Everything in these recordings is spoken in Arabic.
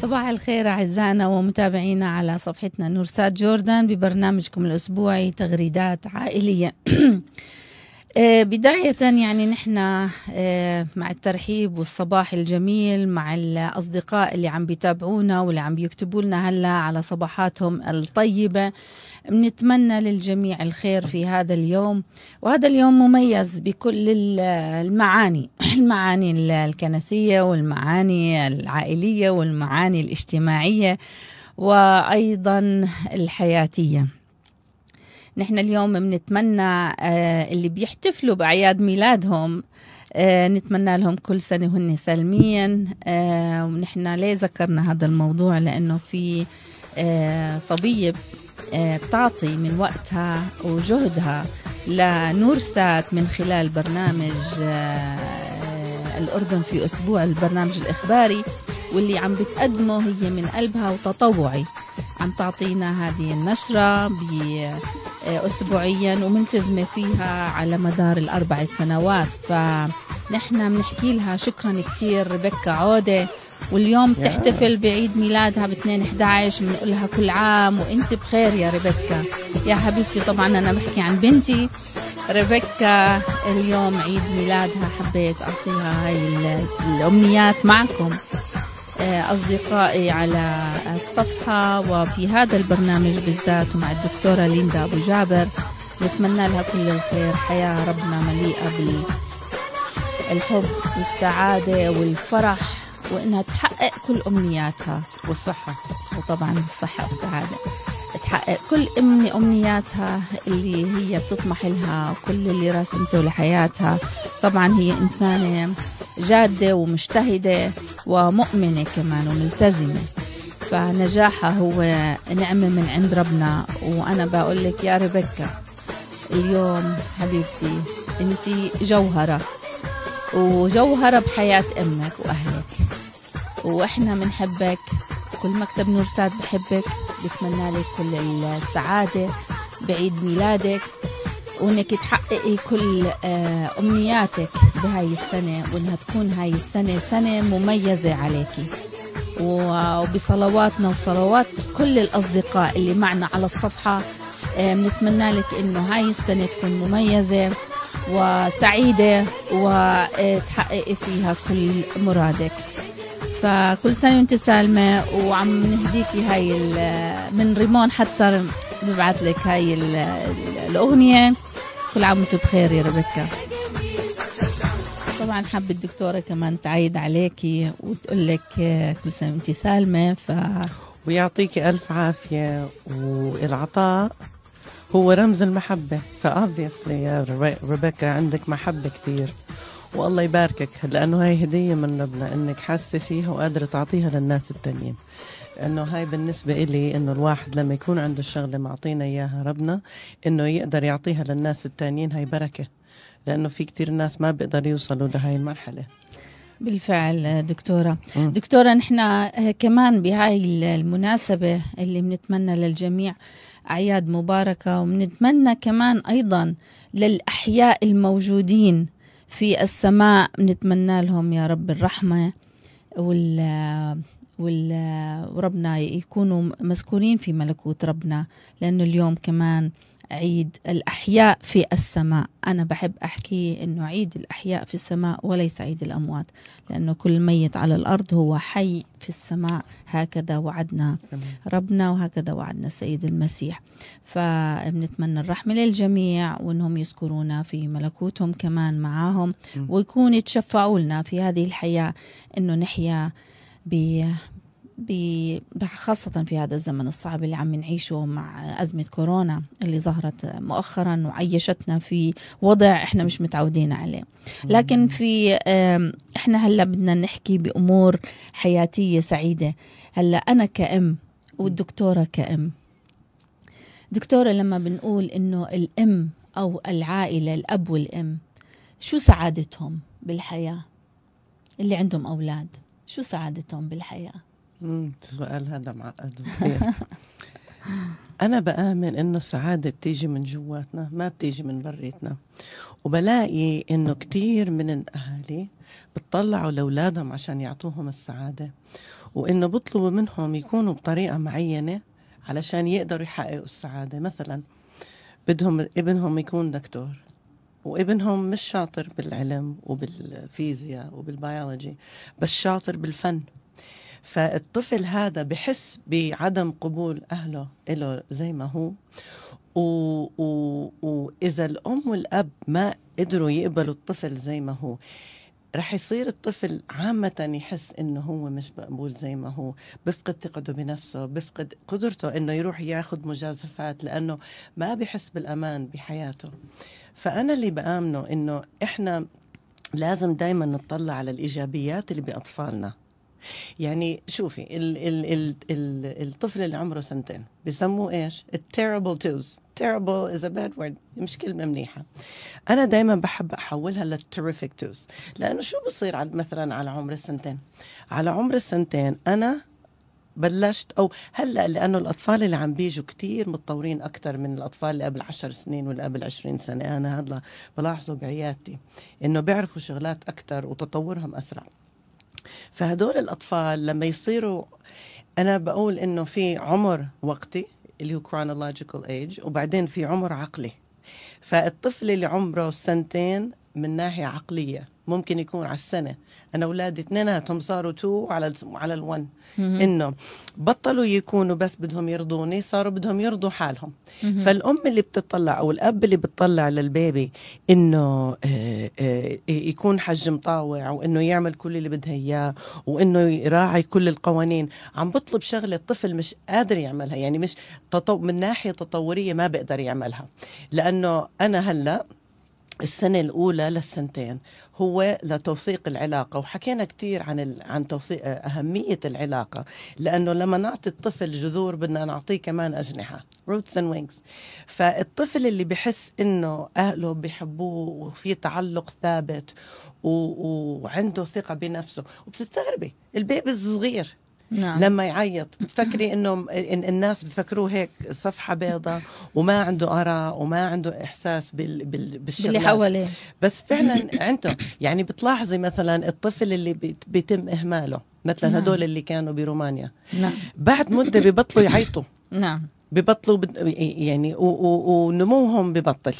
صباح الخير أعزائنا ومتابعينا على صفحتنا نورسات جوردان ببرنامجكم الأسبوعي تغريدات عائلية آه، بداية يعني نحن آه، مع الترحيب والصباح الجميل مع الأصدقاء اللي عم بيتابعونا واللي عم بيكتبوا لنا هلا على صباحاتهم الطيبة بنتمنى للجميع الخير في هذا اليوم وهذا اليوم مميز بكل المعاني المعاني الكنسية والمعاني العائلية والمعاني الاجتماعية وأيضا الحياتية نحن اليوم بنتمنى آه، اللي بيحتفلوا بأعياد ميلادهم آه، نتمنى لهم كل سنة وهن سالمين آه، ونحن ليه ذكرنا هذا الموضوع لأنه في صبية آه، بتعطي من وقتها وجهدها لنور سات من خلال برنامج آه، آه، الأردن في أسبوع البرنامج الإخباري واللي عم بتقدمه هي من قلبها وتطوعي عم تعطينا هذه النشرة أسبوعيا وملتزمة فيها على مدار الأربع سنوات فنحن بنحكي لها شكرا كثير ريبيكا عودة واليوم بتحتفل بعيد ميلادها ب 2 11 بنقول لها كل عام وانت بخير يا ريبيكا يا حبيبتي طبعا انا بحكي عن بنتي ريبيكا اليوم عيد ميلادها حبيت اعطيها هاي الامنيات معكم آه، اصدقائي على الصفحه وفي هذا البرنامج بالذات ومع الدكتوره ليندا ابو جابر نتمنى لها كل الخير حياه ربنا مليئه بالحب والسعاده والفرح وانها تحقق كل امنياتها والصحه وطبعا الصحه والسعاده تحقق كل أمني أمنياتها اللي هي بتطمح لها وكل اللي راسمته لحياتها طبعا هي إنسانة جادة ومجتهدة ومؤمنة كمان وملتزمة فنجاحها هو نعمة من عند ربنا وأنا بقول لك يا ربكة اليوم حبيبتي أنت جوهرة وجوهرة بحياة أمك وأهلك واحنا بنحبك كل مكتب نور سعد بحبك بتمنى لك كل السعادة بعيد ميلادك وانك تحققي كل آه، امنياتك بهاي السنة وانها تكون هاي السنة سنة مميزة عليكي وبصلواتنا وصلوات كل الاصدقاء اللي معنا على الصفحة بنتمنى آه، لك انه هاي السنة تكون مميزة وسعيدة وتحققي آه، فيها كل مرادك فكل سنة وانت سالمة وعم نهديكي هاي من ريمون حتى ببعث لك هاي الأغنية كل عام وانت بخير يا ربكة طبعا حب الدكتورة كمان تعيد عليكي وتقول لك كل سنة وانت سالمة ف ويعطيك ألف عافية والعطاء هو رمز المحبة فأوبسلي يا ربيكا عندك محبة كثير والله يباركك لانه هاي هديه من ربنا انك حاسه فيها وقادره تعطيها للناس التانيين انه هاي بالنسبه إلي انه الواحد لما يكون عنده الشغله معطينا اياها ربنا انه يقدر يعطيها للناس التانيين هاي بركه لانه في كتير ناس ما بيقدروا يوصلوا لهي المرحله بالفعل دكتورة م. دكتورة نحن كمان بهاي المناسبة اللي بنتمنى للجميع أعياد مباركة وبنتمنى كمان أيضا للأحياء الموجودين في السماء بنتمنى لهم يا رب الرحمة وال وال وربنا يكونوا مذكورين في ملكوت ربنا لأنه اليوم كمان عيد الأحياء في السماء أنا بحب أحكي أنه عيد الأحياء في السماء وليس عيد الأموات لأنه كل ميت على الأرض هو حي في السماء هكذا وعدنا ربنا وهكذا وعدنا السيد المسيح فبنتمنى الرحمة للجميع وأنهم يذكرونا في ملكوتهم كمان معاهم ويكون يتشفعوا لنا في هذه الحياة أنه نحيا خاصة في هذا الزمن الصعب اللي عم نعيشه مع أزمة كورونا اللي ظهرت مؤخرا وعيشتنا في وضع إحنا مش متعودين عليه لكن في إحنا هلأ بدنا نحكي بأمور حياتية سعيدة هلأ أنا كأم والدكتورة كأم دكتورة لما بنقول إنه الأم أو العائلة الأب والأم شو سعادتهم بالحياة اللي عندهم أولاد شو سعادتهم بالحياه امم سؤال هذا معقد أنا بآمن إنه السعادة بتيجي من جواتنا ما بتيجي من بريتنا وبلاقي إنه كتير من الأهالي بتطلعوا لأولادهم عشان يعطوهم السعادة وإنه بطلبوا منهم يكونوا بطريقة معينة علشان يقدروا يحققوا السعادة مثلا بدهم ابنهم يكون دكتور وابنهم مش شاطر بالعلم وبالفيزياء وبالبيولوجي بس شاطر بالفن فالطفل هذا بحس بعدم قبول أهله له زي ما هو و... و... وإذا الأم والأب ما قدروا يقبلوا الطفل زي ما هو رح يصير الطفل عامة يحس انه هو مش مقبول زي ما هو بفقد ثقته بنفسه بفقد قدرته انه يروح ياخذ مجازفات لانه ما بحس بالامان بحياته فانا اللي بامنه انه احنا لازم دائما نطلع على الايجابيات اللي باطفالنا يعني شوفي ال ال ال ال الطفل اللي عمره سنتين بسموه ايش؟ التيربل توز terrible is a bad word مش كلمة منيحة أنا دايما بحب أحولها للتيرفيك توز لأنه شو بصير على مثلا على عمر السنتين على عمر السنتين أنا بلشت او هلا لانه الاطفال اللي عم بيجوا كتير متطورين اكثر من الاطفال اللي قبل 10 سنين واللي قبل 20 سنه انا هلا بلاحظه بعيادتي انه بيعرفوا شغلات اكثر وتطورهم اسرع فهدول الأطفال لما يصيروا أنا بقول إنه في عمر وقتي اللي هو chronological age وبعدين في عمر عقلي فالطفل اللي عمره سنتين من ناحيه عقليه ممكن يكون على السنه انا اولادي اثنيناتهم صاروا تو على على الون انه بطلوا يكونوا بس بدهم يرضوني صاروا بدهم يرضوا حالهم فالام اللي بتطلع او الاب اللي بتطلع للبيبي انه آه، آه، يكون حجم طاوع وانه يعمل كل اللي بدها اياه وانه يراعي كل القوانين عم بطلب شغله الطفل مش قادر يعملها يعني مش تطو... من ناحيه تطوريه ما بقدر يعملها لانه انا هلا السنة الأولى للسنتين هو لتوثيق العلاقة وحكينا كثير عن عن توثيق آه، أهمية العلاقة لأنه لما نعطي الطفل جذور بدنا نعطيه كمان أجنحة روتس اند وينجز فالطفل اللي بحس إنه أهله بحبوه وفي تعلق ثابت و... وعنده ثقة بنفسه وبتستغربي البيبي الصغير نعم. لما يعيط بتفكري انه الناس بفكروه هيك صفحه بيضاء وما عنده اراء وما عنده احساس بال بال بالشغلات اللي حواليه بس فعلا عنده يعني بتلاحظي مثلا الطفل اللي بيتم اهماله مثلا نعم. هدول اللي كانوا برومانيا نعم. بعد مده ببطلوا يعيطوا نعم ببطلوا يعني ونموهم ببطل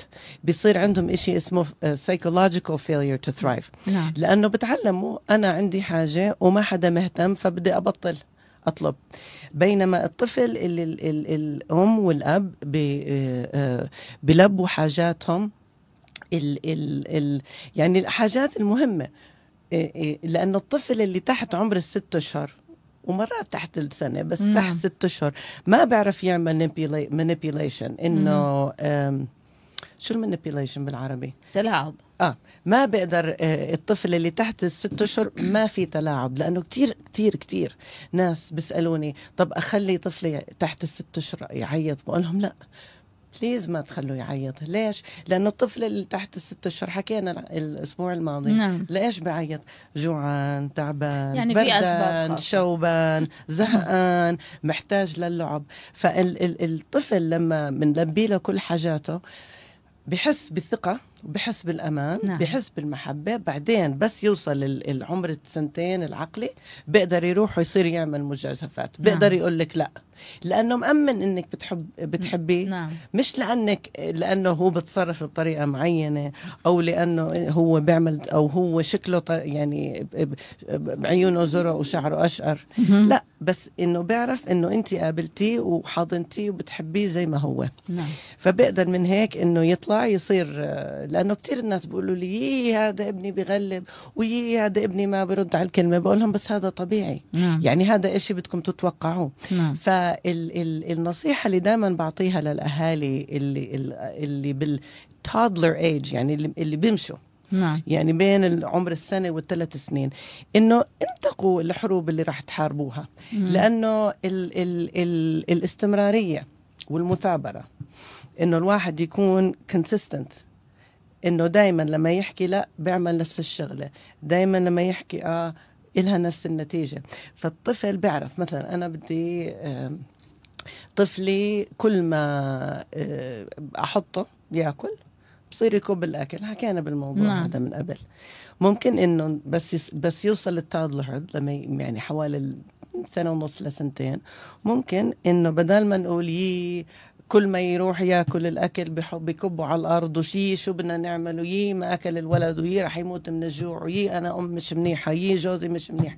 بيصير عندهم شيء اسمه آه، psychological failure to thrive نعم. لأنه بتعلموا أنا عندي حاجة وما حدا مهتم فبدي أبطل اطلب بينما الطفل اللي الـ الـ الام والاب آه، آه، بلبوا حاجاتهم الـ الـ الـ يعني الحاجات المهمه لانه الطفل اللي تحت عمر الست اشهر ومرات تحت السنه بس مم. تحت ست اشهر ما بعرف يعمل مانيبيوليشن انه شو المانيبيوليشن بالعربي؟ تلاعب اه ما بقدر آه الطفل اللي تحت الست اشهر ما في تلاعب لانه كثير كثير كثير ناس بيسالوني طب اخلي طفلي تحت الست اشهر يعيط بقول لهم لا بليز ما تخلوا يعيط ليش لانه الطفل اللي تحت الست اشهر حكينا الاسبوع الماضي نعم. ليش بعيط جوعان تعبان يعني بردان شوبان زهقان محتاج للعب فالطفل لما بنلبي له كل حاجاته بحس بثقه بحس بالامان نعم. بحس بالمحبه بعدين بس يوصل العمر السنتين العقلي بيقدر يروح ويصير يعمل مجازفات بيقدر نعم. يقول لك لا لانه مأمن انك بتحب بتحبيه نعم. مش لانك لانه هو بتصرف بطريقه معينه او لانه هو بيعمل او هو شكله يعني عيونه زرق وشعره اشقر لا بس انه بيعرف انه انت قابلتيه وحاضنتيه وبتحبيه زي ما هو نعم. فبيقدر من هيك انه يطلع يصير آه، لانه كثير الناس بيقولوا لي يي هذا ابني بغلب ويي هذا ابني ما برد على الكلمه بقول لهم بس هذا طبيعي نعم. يعني هذا إشي بدكم تتوقعوه نعم. فالنصيحه اللي دائما بعطيها للاهالي اللي اللي بالتادلر ايج يعني اللي, اللي بيمشوا نعم. يعني بين عمر السنة والثلاث سنين إنه انتقوا الحروب اللي راح تحاربوها مم. نعم. لأنه الـ الـ الـ الاستمرارية والمثابرة إنه الواحد يكون consistent انه دائما لما يحكي لا بيعمل نفس الشغله دائما لما يحكي اه إلها نفس النتيجة فالطفل بيعرف مثلا أنا بدي طفلي كل ما آه، أحطه يأكل بصير يكب الاكل حكينا بالموضوع نعم. هذا من قبل ممكن انه بس بس يوصل التادلرهود لما يعني حوالي سنه ونص لسنتين ممكن انه بدل ما نقول يي كل ما يروح ياكل الاكل بحب يكبه على الارض وشي شو بدنا نعمل ويي ما اكل الولد ويي رح يموت من الجوع ويي انا ام مش منيحه يي جوزي مش منيح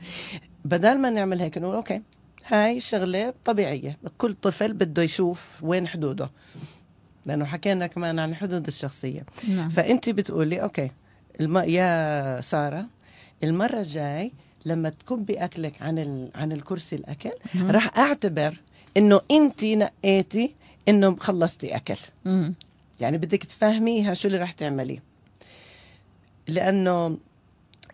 بدل ما نعمل هيك نقول اوكي هاي شغله طبيعيه كل طفل بده يشوف وين حدوده لانه حكينا كمان عن حدود الشخصيه نعم. فانت بتقولي اوكي الم... يا ساره المره الجاي لما تكبي اكلك عن ال... عن الكرسي الاكل راح اعتبر انه انت نقيتي انه خلصتي اكل مم. يعني بدك تفهميها شو اللي رح تعمليه لانه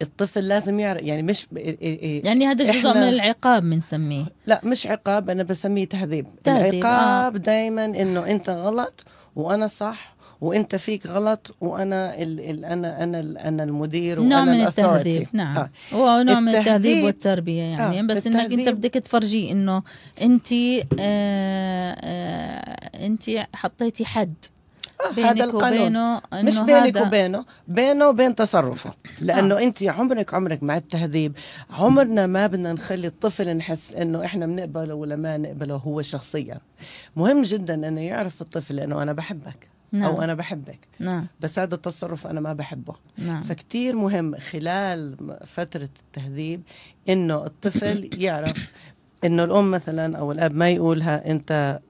الطفل لازم يعرف يعني مش يعني هذا جزء من العقاب بنسميه لا مش عقاب انا بسميه تهذيب, تهذيب العقاب آه. دائما انه انت غلط وانا صح وانت فيك غلط وانا الـ الـ انا انا انا المدير وانا نوع من التهذيب آه. نعم آه. هو نوع من التهذيب والتربيه يعني آه. بس انك انت بدك تفرجيه انه انت آه آه انت حطيتي حد آه، بينك هذا القانون وبينه مش بينك وبينه بينه وبين تصرفه لانه آه. انت عمرك عمرك مع التهذيب عمرنا ما بدنا نخلي الطفل نحس انه احنا بنقبله ولا ما نقبله هو شخصيا مهم جدا انه يعرف الطفل انه انا بحبك نعم. او انا بحبك نعم. بس هذا التصرف انا ما بحبه نعم. فكتير مهم خلال فتره التهذيب انه الطفل يعرف انه الام مثلا او الاب ما يقولها انت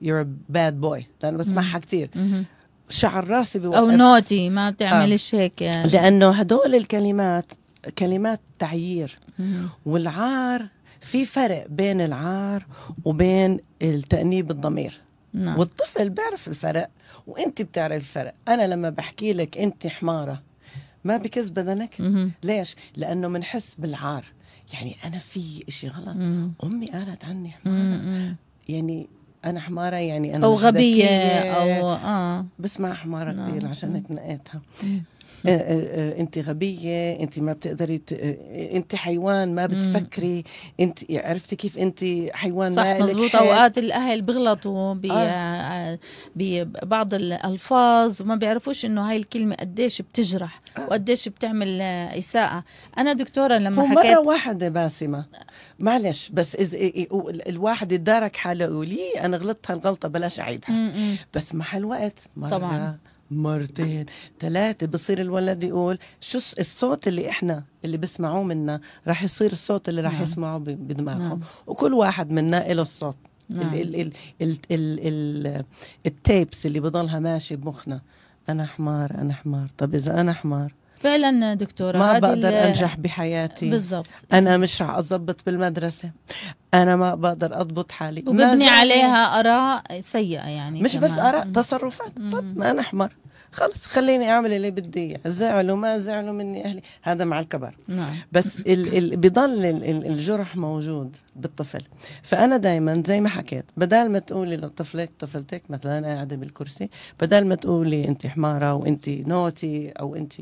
يور باد بوي لانه بسمعها كثير شعر راسي بيوقف او نوتي ما بتعملش آه. هيك يعني. لانه هدول الكلمات كلمات تعيير والعار في فرق بين العار وبين التأنيب الضمير نعم. والطفل بيعرف الفرق وانت بتعرف الفرق انا لما بحكي لك انت حماره ما بكز بدنك مم. ليش لانه بنحس بالعار يعني انا في شيء غلط مم. امي قالت عني حماره مم. يعني انا حماره يعني انا او غبيه او اه بسمع حماره نعم. كثير عشان نقيتها آه، آه، آه، انت غبيه انت ما بتقدري ت... انت حيوان ما بتفكري انت عرفتي كيف انت حيوان صح مزبوط اوقات الاهل بيغلطوا ببعض آه. ببعض الالفاظ وما بيعرفوش انه هاي الكلمه قديش بتجرح آه. وقديش بتعمل اساءه انا دكتوره لما حكيت مره واحده باسمه معلش بس إز... الواحد يدارك حاله يقول انا غلطت هالغلطه بلاش اعيدها بس محل وقت مرة طبعا مرتين ثلاثة بصير الولد يقول شو الصوت اللي احنا اللي بسمعوه منا رح يصير الصوت اللي رح نعم. يسمعه بدماغهم نعم. وكل واحد منا له الصوت نعم. ال ال ال ال ال التيبس اللي بضلها ماشي بمخنا انا حمار انا حمار طب اذا انا حمار فعلا دكتوره ما بقدر انجح بحياتي بالضبط انا مش رح اضبط بالمدرسه انا ما بقدر اضبط حالي وببني عليها اراء سيئه يعني مش كمان. بس اراء تصرفات طب ما انا حمر خلص خليني اعمل اللي بدي اياه زعلوا ما زعلوا مني اهلي هذا مع الكبر نعم. بس ال ال بضل ال الجرح موجود بالطفل فانا دائما زي ما حكيت بدل ما تقولي لطفلك طفلتك مثلا قاعده بالكرسي بدل ما تقولي انت حماره وانت نوتي او انت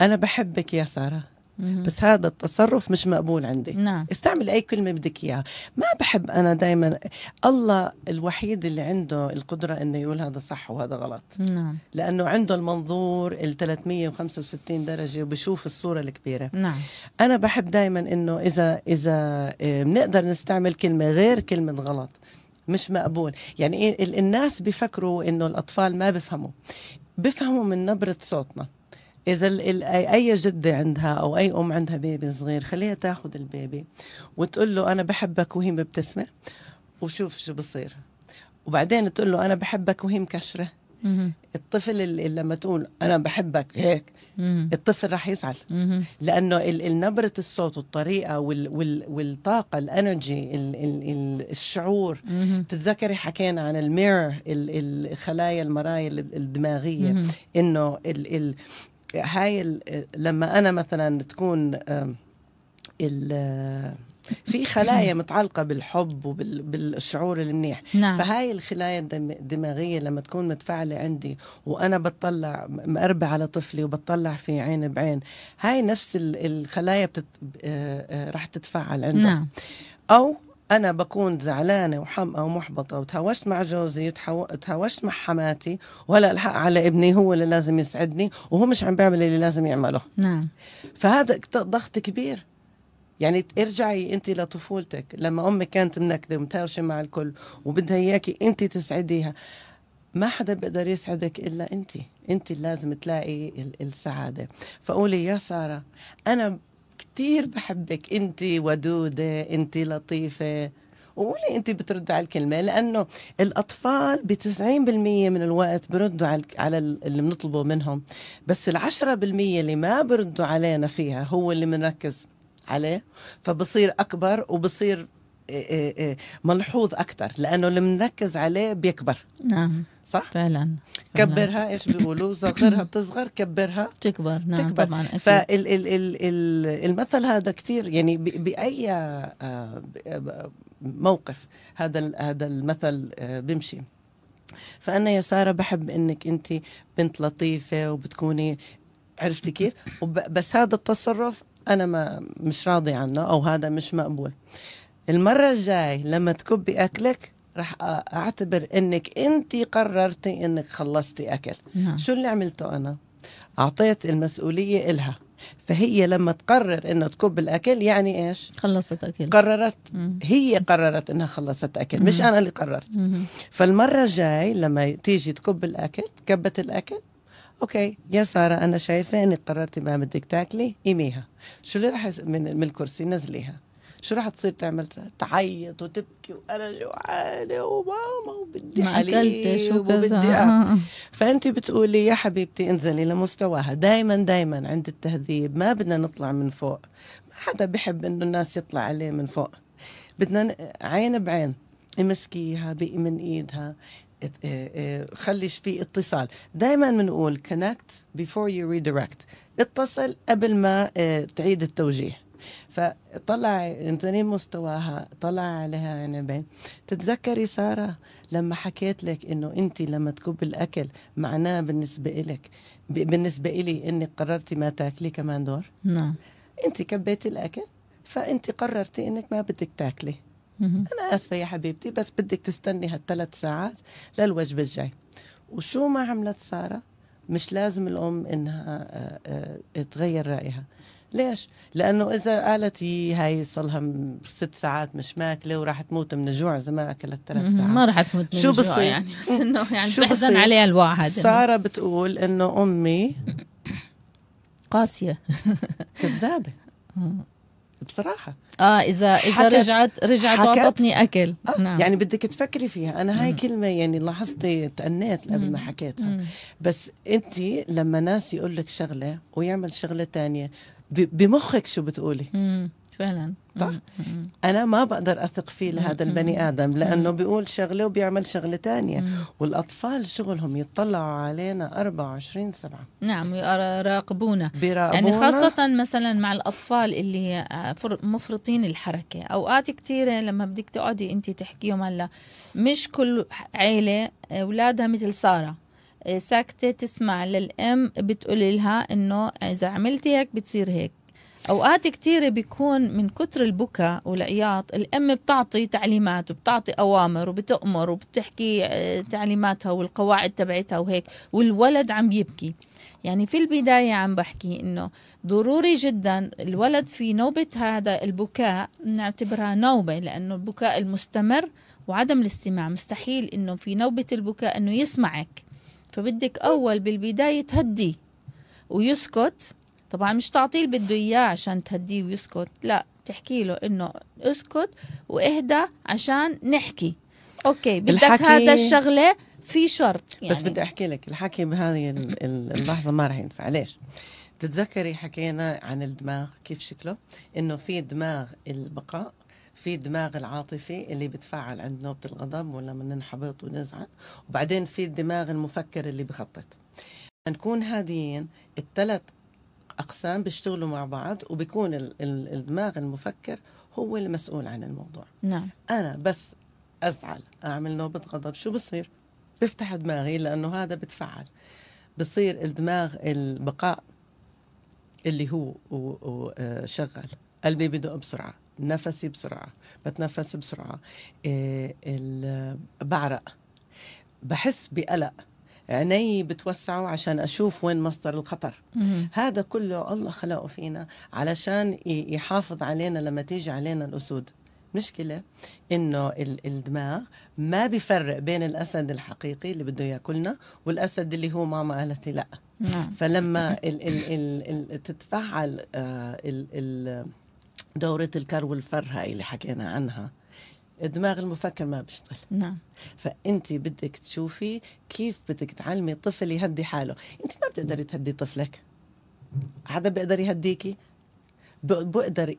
انا بحبك يا ساره بس هذا التصرف مش مقبول عندي نعم. استعمل اي كلمه بدك اياها ما بحب انا دائما الله الوحيد اللي عنده القدره انه يقول هذا صح وهذا غلط نعم. لانه عنده المنظور ال 365 درجه وبشوف الصوره الكبيره نعم. انا بحب دائما انه اذا اذا آه، بنقدر نستعمل كلمه غير كلمه غلط مش مقبول يعني إيه، الناس بيفكروا انه الاطفال ما بفهموا بفهموا من نبره صوتنا اذا اي جده عندها او اي ام عندها بيبي صغير خليها تاخذ البيبي وتقول له انا بحبك وهي مبتسمه وشوف شو بصير وبعدين تقول له انا بحبك وهي مكشره الطفل اللي لما تقول انا بحبك هيك الطفل راح يزعل لانه نبره الصوت والطريقه وال وال والطاقه الانرجي ال ال الشعور تتذكري حكينا عن الميرور الخلايا المرايا الدماغيه انه هاي لما انا مثلا تكون في خلايا متعلقة بالحب وبالشعور المنيح نعم. فهاي الخلايا الدماغية لما تكون متفاعلة عندي وأنا بتطلع مقربة على طفلي وبتطلع في عين بعين هاي نفس الخلايا بتت... آه، آه، راح تتفاعل عنده نعم. أو انا بكون زعلانه وحمقه ومحبطه وتهاوشت مع جوزي وتهاوشت مع حماتي وهلا الحق على ابني هو اللي لازم يسعدني وهو مش عم بيعمل اللي لازم يعمله نعم فهذا ضغط كبير يعني ارجعي انت لطفولتك لما امك كانت منكده ومتهاوشه مع الكل وبدها اياكي انت تسعديها ما حدا بيقدر يسعدك الا انت انت لازم تلاقي السعاده فقولي يا ساره انا كتير بحبك انت ودوده انت لطيفه وقولي انت بتردوا على الكلمه لانه الاطفال ب 90% من الوقت بردوا على على اللي بنطلبه منهم بس ال 10% اللي ما بردوا علينا فيها هو اللي بنركز عليه فبصير اكبر وبصير إيه، إيه، إيه، ملحوظ اكثر لانه اللي بنركز عليه بيكبر نعم صح فعلا, فعلا. كبرها ايش بيقولوا صغرها بتصغر كبرها تكبر نعم تكبر. طبعا أكيد. المثل هذا كثير يعني باي آه، موقف هذا هذا المثل آه، بيمشي فانا يا ساره بحب انك انت بنت لطيفه وبتكوني عرفتي كيف بس هذا التصرف انا ما مش راضي عنه او هذا مش مقبول المرة الجاي لما تكبي أكلك رح أعتبر أنك أنت قررتي أنك خلصتي أكل نعم. شو اللي عملته أنا؟ أعطيت المسؤولية إلها فهي لما تقرر انه تكب الاكل يعني ايش خلصت اكل قررت مم. هي قررت انها خلصت اكل مم. مش انا اللي قررت مم. فالمره الجاي لما تيجي تكب الاكل كبت الاكل اوكي يا ساره انا شايفه انك قررتي ما بدك تاكلي ايميها شو اللي راح من الكرسي نزليها شو راح تصير تعمل تعيط وتبكي وانا جوعانه وماما وبدي حليب وبدي آه. فانت بتقولي يا حبيبتي انزلي لمستواها دائما دائما عند التهذيب ما بدنا نطلع من فوق ما حدا بحب انه الناس يطلع عليه من فوق بدنا عين بعين امسكيها من ايدها إيه، إيه، خليش في اتصال دائما بنقول connect before you redirect اتصل قبل ما إيه، تعيد التوجيه فطلع انزلين مستواها طلع عليها عنبه تتذكري ساره لما حكيت لك انه انت لما تكب الاكل معناه بالنسبه لك بالنسبه لي انك قررتي ما تاكلي كمان دور نعم انت كبيتي الاكل فانت قررتي انك ما بدك تاكلي انا اسفه يا حبيبتي بس بدك تستني هالثلاث ساعات للوجبه الجاي وشو ما عملت ساره مش لازم الام انها تغير رايها ليش؟ لأنه إذا قالت هاي صلها ست ساعات مش ماكلة وراح تموت من الجوع اذا ما أكلت ثلاث ساعات ما راح تموت من شو الجوع بصير؟ يعني بس إنه يعني بحزن عليها الواحد سارة بتقول إنه أمي قاسية كذابة بصراحة اه اذا اذا رجعت رجعت واعطتني اكل آه نعم. يعني بدك تفكري فيها انا هاي مم. كلمة يعني لاحظتي تأنيت قبل ما حكيتها مم. بس انت لما ناس يقول لك شغلة ويعمل شغلة ثانيه بمخك شو بتقولي فعلا انا ما بقدر اثق فيه لهذا البني ادم لانه بيقول شغله وبيعمل شغله تانية والاطفال شغلهم يطلعوا علينا 24 سبعة نعم يراقبونا يعني خاصه مثلا مع الاطفال اللي آه، مفرطين الحركه اوقات كثيره لما بدك تقعدي انت تحكيهم هلا مش كل عيله آه، اولادها مثل ساره ساكتة تسمع للأم بتقول لها إنه إذا عملتي هيك بتصير هيك أوقات كتيرة بيكون من كتر البكاء والعياط الأم بتعطي تعليمات وبتعطي أوامر وبتأمر وبتحكي آه، تعليماتها والقواعد تبعتها وهيك والولد عم يبكي يعني في البداية عم بحكي إنه ضروري جدا الولد في نوبة هذا البكاء نعتبرها نوبة لأنه البكاء المستمر وعدم الاستماع مستحيل إنه في نوبة البكاء إنه يسمعك فبدك أول بالبداية تهديه ويسكت طبعا مش تعطيه اللي بده إياه عشان تهديه ويسكت لا تحكي له إنه اسكت واهدى عشان نحكي أوكي بدك الحكي... هذا الشغلة في شرط يعني. بس بدي أحكي لك الحكي بهذه اللحظة ما راح ينفع ليش؟ تتذكري حكينا عن الدماغ كيف شكله انه في دماغ البقاء في الدماغ العاطفي اللي بتفعل عند نوبة الغضب من ننحبط ونزعل وبعدين في الدماغ المفكر اللي بخطط نكون هاديين الثلاث أقسام بيشتغلوا مع بعض وبيكون الدماغ المفكر هو المسؤول عن الموضوع نعم. أنا بس أزعل أعمل نوبة غضب شو بصير بفتح دماغي لأنه هذا بتفعل بصير الدماغ البقاء اللي هو آه، شغال قلبي بدق بسرعه نفسي بسرعه بتنفس بسرعه آه، بعرق بحس بقلق عيني بتوسعوا عشان اشوف وين مصدر الخطر هذا كله الله خلقه فينا علشان يحافظ علينا لما تيجي علينا الاسود مشكله انه الدماغ ما بيفرق بين الاسد الحقيقي اللي بده ياكلنا والاسد اللي هو ماما قالت لي لا نعم. فلما الـ الـ الـ الـ تتفعل آه ال ال دورة الكر والفر هاي اللي حكينا عنها الدماغ المفكر ما بيشتغل نعم فانت بدك تشوفي كيف بدك تعلمي طفل يهدي حاله انت ما بتقدري تهدي طفلك حدا بيقدر يهديكي بقدر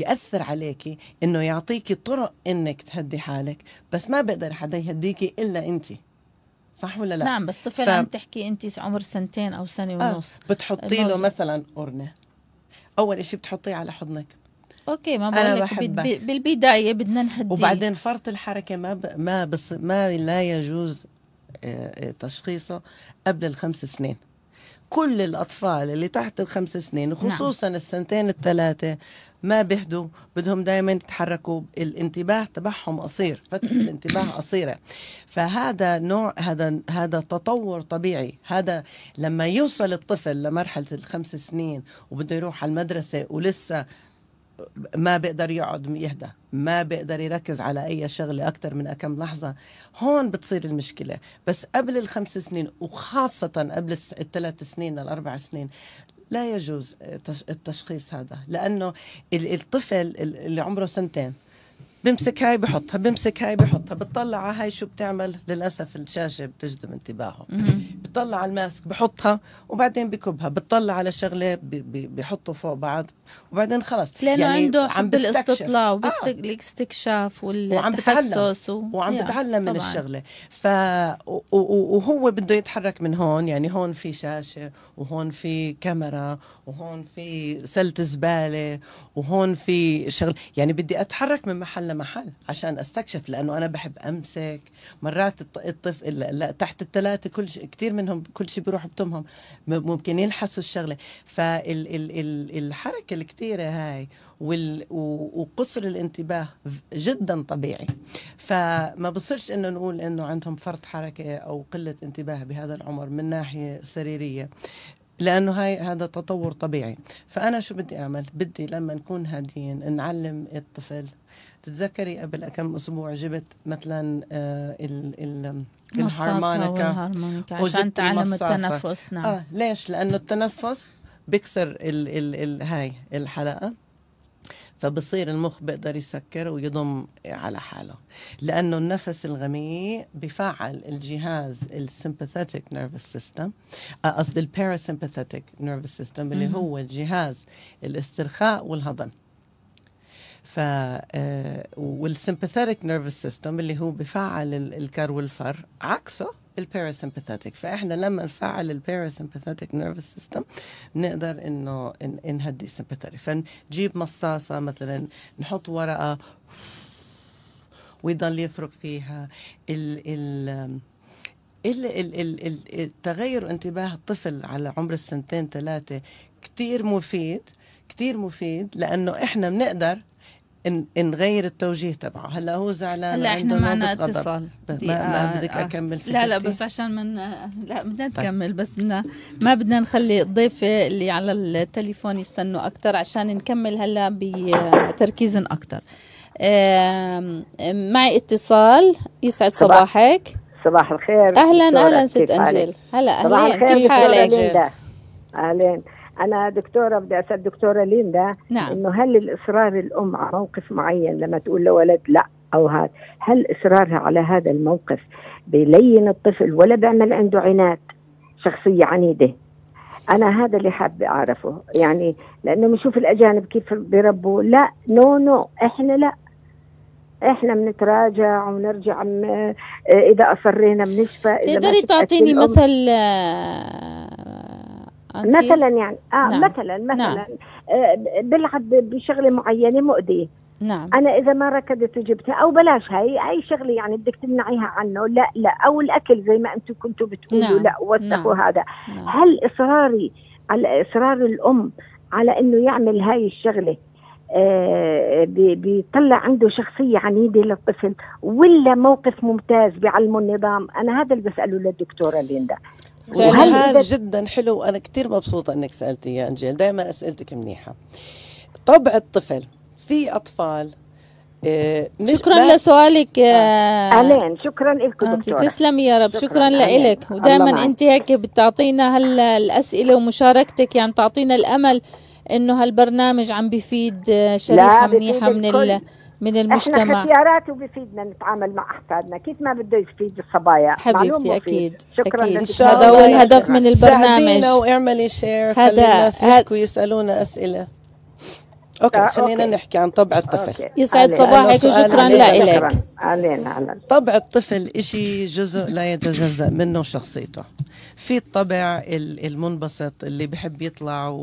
يأثر عليكي انه يعطيكي طرق انك تهدي حالك بس ما بقدر حدا يهديكي الا انت صح ولا لا؟ نعم بس طفل ف... عم تحكي انت عمر سنتين او سنه آه، ونص آه بتحطي له مثلا قرنه اول إشي بتحطيه على حضنك اوكي ما بقولك بالبدايه بدنا نحدد وبعدين فرط الحركه ما ب... ما بص... ما لا يجوز آه، آه، تشخيصه قبل الخمس سنين كل الأطفال اللي تحت الخمس سنين وخصوصا نعم. السنتين الثلاثة ما بيهدوا بدهم دائما يتحركوا الانتباه تبعهم قصير فتره الانتباه قصيره فهذا نوع هذا هذا تطور طبيعي هذا لما يوصل الطفل لمرحله الخمس سنين وبده يروح على المدرسه ولسه ما بيقدر يقعد يهدى ما بيقدر يركز على اي شغله اكثر من كم لحظه هون بتصير المشكله بس قبل الخمس سنين وخاصه قبل الثلاث سنين للاربع سنين لا يجوز التشخيص هذا لانه الطفل اللي عمره سنتين بمسك هاي بحطها بمسك هاي بحطها بتطلع على هاي شو بتعمل للأسف الشاشة بتجذب انتباهه بتطلع على الماسك بحطها وبعدين بكبها بتطلع على شغلة بحطوا فوق بعض وبعدين خلص لأنه يعني عنده حب الاستطلاع آه. والاستكشاف والتحسس وعم بتعلم, وعم بتعلم من الشغلة ف وهو بده يتحرك من هون يعني هون في شاشة وهون في كاميرا وهون في سلة زبالة وهون في شغل يعني بدي أتحرك من محل محل عشان استكشف لانه انا بحب امسك مرات الطفل تحت الثلاثه كل ش... كثير منهم كل شيء بيروح بتمهم ممكن ينحسوا الشغله فالحركه الكثيره هاي وال... وقصر الانتباه جدا طبيعي فما بصيرش انه نقول انه عندهم فرط حركه او قله انتباه بهذا العمر من ناحيه سريريه لانه هاي هذا تطور طبيعي فانا شو بدي اعمل بدي لما نكون هاديين نعلم الطفل تتذكري قبل كم اسبوع جبت مثلا آه، ال ال الهارمونيكا عشان تعلم التنفس نعم آه ليش؟ لانه التنفس بكسر ال ال ال هاي الحلقه فبصير المخ بيقدر يسكر ويضم على حاله لانه النفس الغميق بفعل الجهاز السمباثيتك نيرفس سيستم آه، قصدي الباراسمباثيتك نيرفس سيستم اللي هو الجهاز الاسترخاء والهضم ف والسمباثيتك نيرفس سيستم اللي هو بفعل الكر والفر عكسه الباراسمباثيتك فاحنا لما نفعل الباراسمباثيتك نيرفس سيستم نقدر انه نهدي السمباثيتك فنجيب مصاصه مثلا نحط ورقه ويضل يفرك فيها ال ال التغير انتباه الطفل على عمر السنتين ثلاثة كتير مفيد كتير مفيد لأنه إحنا بنقدر نغير التوجيه تبعه هلا هو زعلان هلا احنا معنا اتصال ما بدك آه. اكمل في لا لا بس عشان من لا بدنا طيب. نكمل بس بدنا ما بدنا نخلي الضيفه اللي على التليفون يستنوا اكثر عشان نكمل هلا بتركيز اكثر معي اتصال يسعد صباحك صباح الخير اهلا اهلا ست انجيل هلا اهلا كيف حالك اهلين انا دكتوره بدي اسال دكتوره ليندا نعم. انه هل الاصرار الام على موقف معين لما تقول لولد لا او هذا هل اصرارها على هذا الموقف بيلين الطفل ولا بيعمل عنده عناد شخصيه عنيده انا هذا اللي حابه اعرفه يعني لانه بنشوف الاجانب كيف بيربوا لا نو نو احنا لا احنا بنتراجع ونرجع اذا اصرينا بنشفى تقدري تعطيني مثل آه، مثلا يعني اه نعم. مثلا مثلا نعم. آه بلعب بشغله معينه مؤذيه نعم انا اذا ما ركضت وجبتها او بلاش هاي اي شغله يعني بدك تمنعيها عنه لا لا او الاكل زي ما انتم كنتوا بتقولوا نعم. لا وثقوا نعم. هذا نعم. هل اصراري على اصرار الام على انه يعمل هاي الشغله آه بيطلع عنده شخصية عنيدة للطفل ولا موقف ممتاز بيعلمه النظام أنا هذا اللي بسأله للدكتورة ليندا وهل جدا حلو وانا كثير مبسوطه انك سالتي يا انجيل دائما اسئلتك منيحه طبع الطفل في اطفال آه، شكرا لسؤالك اهلين شكرا لكم انت تسلمي يا رب شكرا, شكرا لك ودائما انت هيك بتعطينا هالاسئله ومشاركتك يعني تعطينا الامل انه هالبرنامج عم بفيد آه، شريحه منيحه من, من من المجتمع احنا اختياراته بفيدنا نتعامل مع احفادنا كيف ما بده يفيد الصبايا حبيبتي اكيد شكرا اكيد هذا هو الهدف من البرنامج واعملي شير هذا الناس هد... يسالونا اسئله اوكي آه، خلينا أوكي. نحكي عن طبع الطفل أوكي. يسعد صباحك وشكرا لك طبع الطفل إشي جزء لا يتجزا منه شخصيته في الطبع المنبسط اللي بحب يطلع و...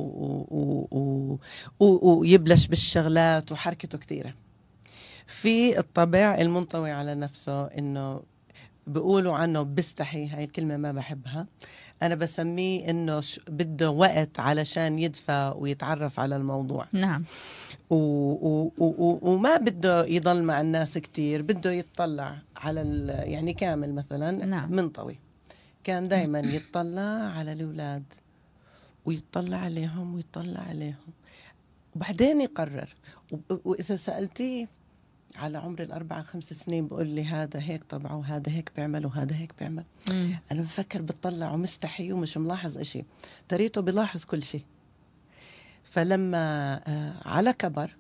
و... و... و... ويبلش بالشغلات وحركته كثيره في الطبع المنطوي على نفسه انه بيقولوا عنه بيستحي هاي الكلمة ما بحبها أنا بسميه إنه بده وقت علشان يدفى ويتعرف على الموضوع نعم و و و وما بده يضل مع الناس كتير بده يتطلع على يعني كامل مثلا نعم. منطوي كان دايما يتطلع على الأولاد ويتطلع عليهم ويتطلع عليهم وبعدين يقرر وإذا سألتيه على عمر الأربع خمس سنين بقول لي هذا هيك طبعه وهذا هيك بيعمل وهذا هيك بيعمل مم. أنا بفكر بتطلع ومستحي ومش ملاحظ إشي تريته بلاحظ كل شيء فلما آه على كبر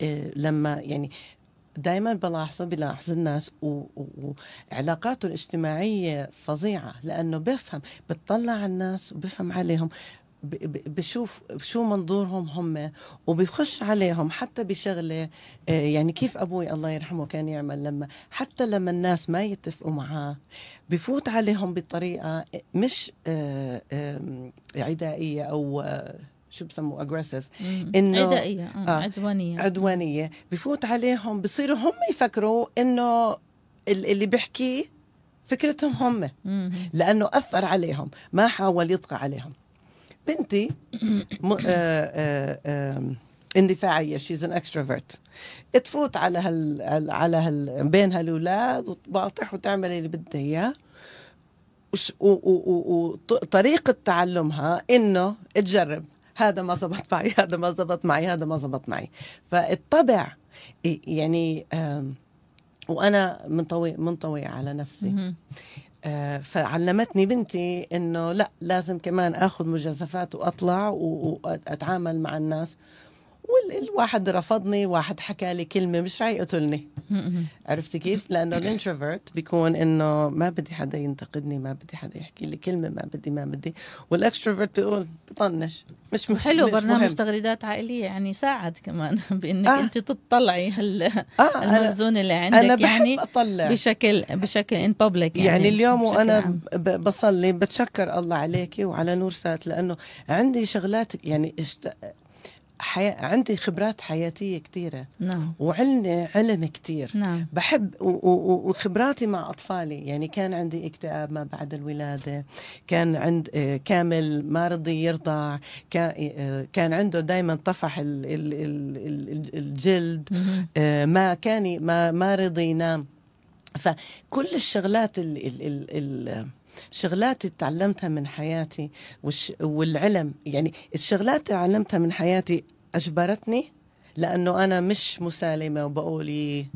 آه لما يعني دائما بلاحظه بلاحظ الناس وعلاقاته الاجتماعيه فظيعه لانه بفهم بتطلع على الناس وبفهم عليهم بشوف شو منظورهم هم وبخش عليهم حتى بشغله آه، يعني كيف ابوي الله يرحمه كان يعمل لما حتى لما الناس ما يتفقوا معاه بفوت عليهم بطريقه مش آه، عدائيه او آه، شو بسموه اجريسيف انه عدائيه آه. عدوانيه عدوانيه بفوت عليهم بصيروا هم يفكروا انه اللي بحكيه فكرتهم هم لانه اثر عليهم ما حاول يطغى عليهم بنتي م... آآ آه، آآ آه، اندفاعيه شيز ان اكستروفرت تفوت على هال على هال بين هالولاد وتباطح وتعمل اللي بدها اياه وطريقه تعلمها انه تجرب هذا ما زبط معي هذا ما زبط معي هذا ما زبط معي فالطبع يعني وانا منطوي منطوي على نفسي آه، فعلمتني بنتي انه لا لازم كمان اخذ مجازفات واطلع واتعامل مع الناس والواحد رفضني واحد حكى لي كلمه مش رح يقتلني عرفتي كيف لانه الانتروفيرت بيكون انه ما بدي حدا ينتقدني ما بدي حدا يحكي لي كلمه ما بدي ما بدي والاكستروفيرت بيقول بطنش مش مهم حلو مش برنامج مهم. تغريدات عائليه يعني ساعد كمان بانك آه. انت تطلعي هال آه المخزون اللي عندك أنا بحب يعني أطلع. بشكل بشكل ان بابليك يعني, يعني اليوم وانا بصلي بتشكر الله عليكي وعلى نور سات لانه عندي شغلات يعني حي... عندي خبرات حياتية كثيرة نعم وعلم علم كثير نعم بحب و... و... وخبراتي مع أطفالي يعني كان عندي اكتئاب ما بعد الولادة كان عند آه، كامل ما رضي يرضع كان, آه، كان عنده دائما طفح ال... ال... ال... الجلد آه، ما كان ما ما رضي ينام فكل الشغلات ال... ال... ال... ال... شغلات تعلمتها من حياتي والش... والعلم يعني الشغلات تعلمتها من حياتي أجبرتني لأنه أنا مش مسالمة وبقولي إيه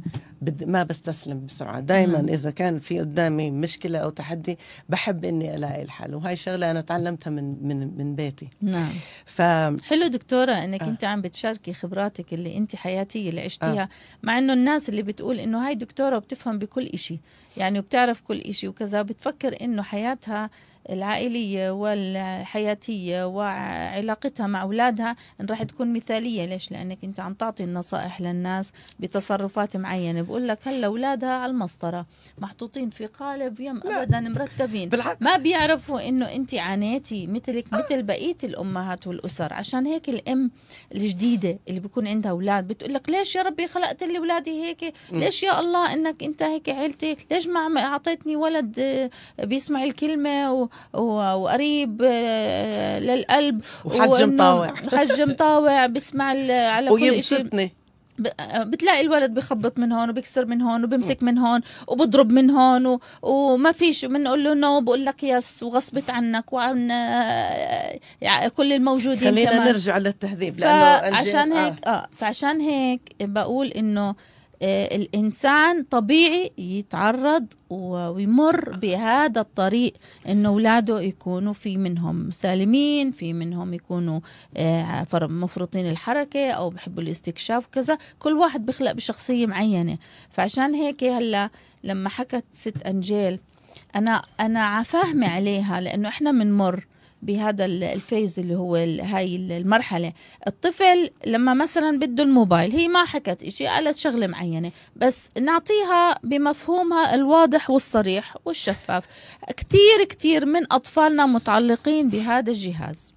ما بستسلم بسرعه دائما اذا كان في قدامي مشكله او تحدي بحب اني الاقي الحل وهي شغله انا تعلمتها من من من بيتي نعم ف... حلو دكتوره انك آه. انت عم بتشاركي خبراتك اللي انت حياتيه اللي عشتيها آه. مع انه الناس اللي بتقول انه هاي دكتوره وبتفهم بكل شيء يعني وبتعرف كل شيء وكذا بتفكر انه حياتها العائلية والحياتية وعلاقتها مع أولادها راح تكون مثالية ليش لأنك أنت عم تعطي النصائح للناس بتصرفات معينة بقول لك هلا أولادها على المسطرة محطوطين في قالب يم أبدا مرتبين بالعكس. ما بيعرفوا أنه أنت عانيتي مثلك مثل بقية الأمهات والأسر عشان هيك الأم الجديدة اللي بيكون عندها أولاد بتقول لك ليش يا ربي خلقت لي أولادي هيك ليش يا الله أنك أنت هيك عيلتي ليش ما أعطيتني ولد آه، بيسمع الكلمة و وقريب آه، للقلب وحجم طاوع حجم طاوع بسمع على كل شيء آه، بتلاقي الولد بخبط من هون وبكسر من هون وبمسك من هون وبضرب من هون و... وما فيش بنقول له نو بقول لك يس وغصبت عنك وعن آه، يعني كل الموجودين خلينا كمان. نرجع للتهذيب لانه عشان هيك آه. اه فعشان هيك بقول انه آه، الإنسان طبيعي يتعرض ويمر بهذا الطريق إن أولاده يكونوا في منهم سالمين في منهم يكونوا آه، مفرطين الحركة أو بحبوا الاستكشاف كذا كل واحد بيخلق بشخصية معينة فعشان هيك هلا لما حكت ست أنجيل أنا أنا فاهمة عليها لأنه إحنا بنمر بهذا الفيز اللي هو هاي المرحلة الطفل لما مثلا بده الموبايل هي ما حكت إشي قالت شغلة معينة بس نعطيها بمفهومها الواضح والصريح والشفاف كتير كتير من أطفالنا متعلقين بهذا الجهاز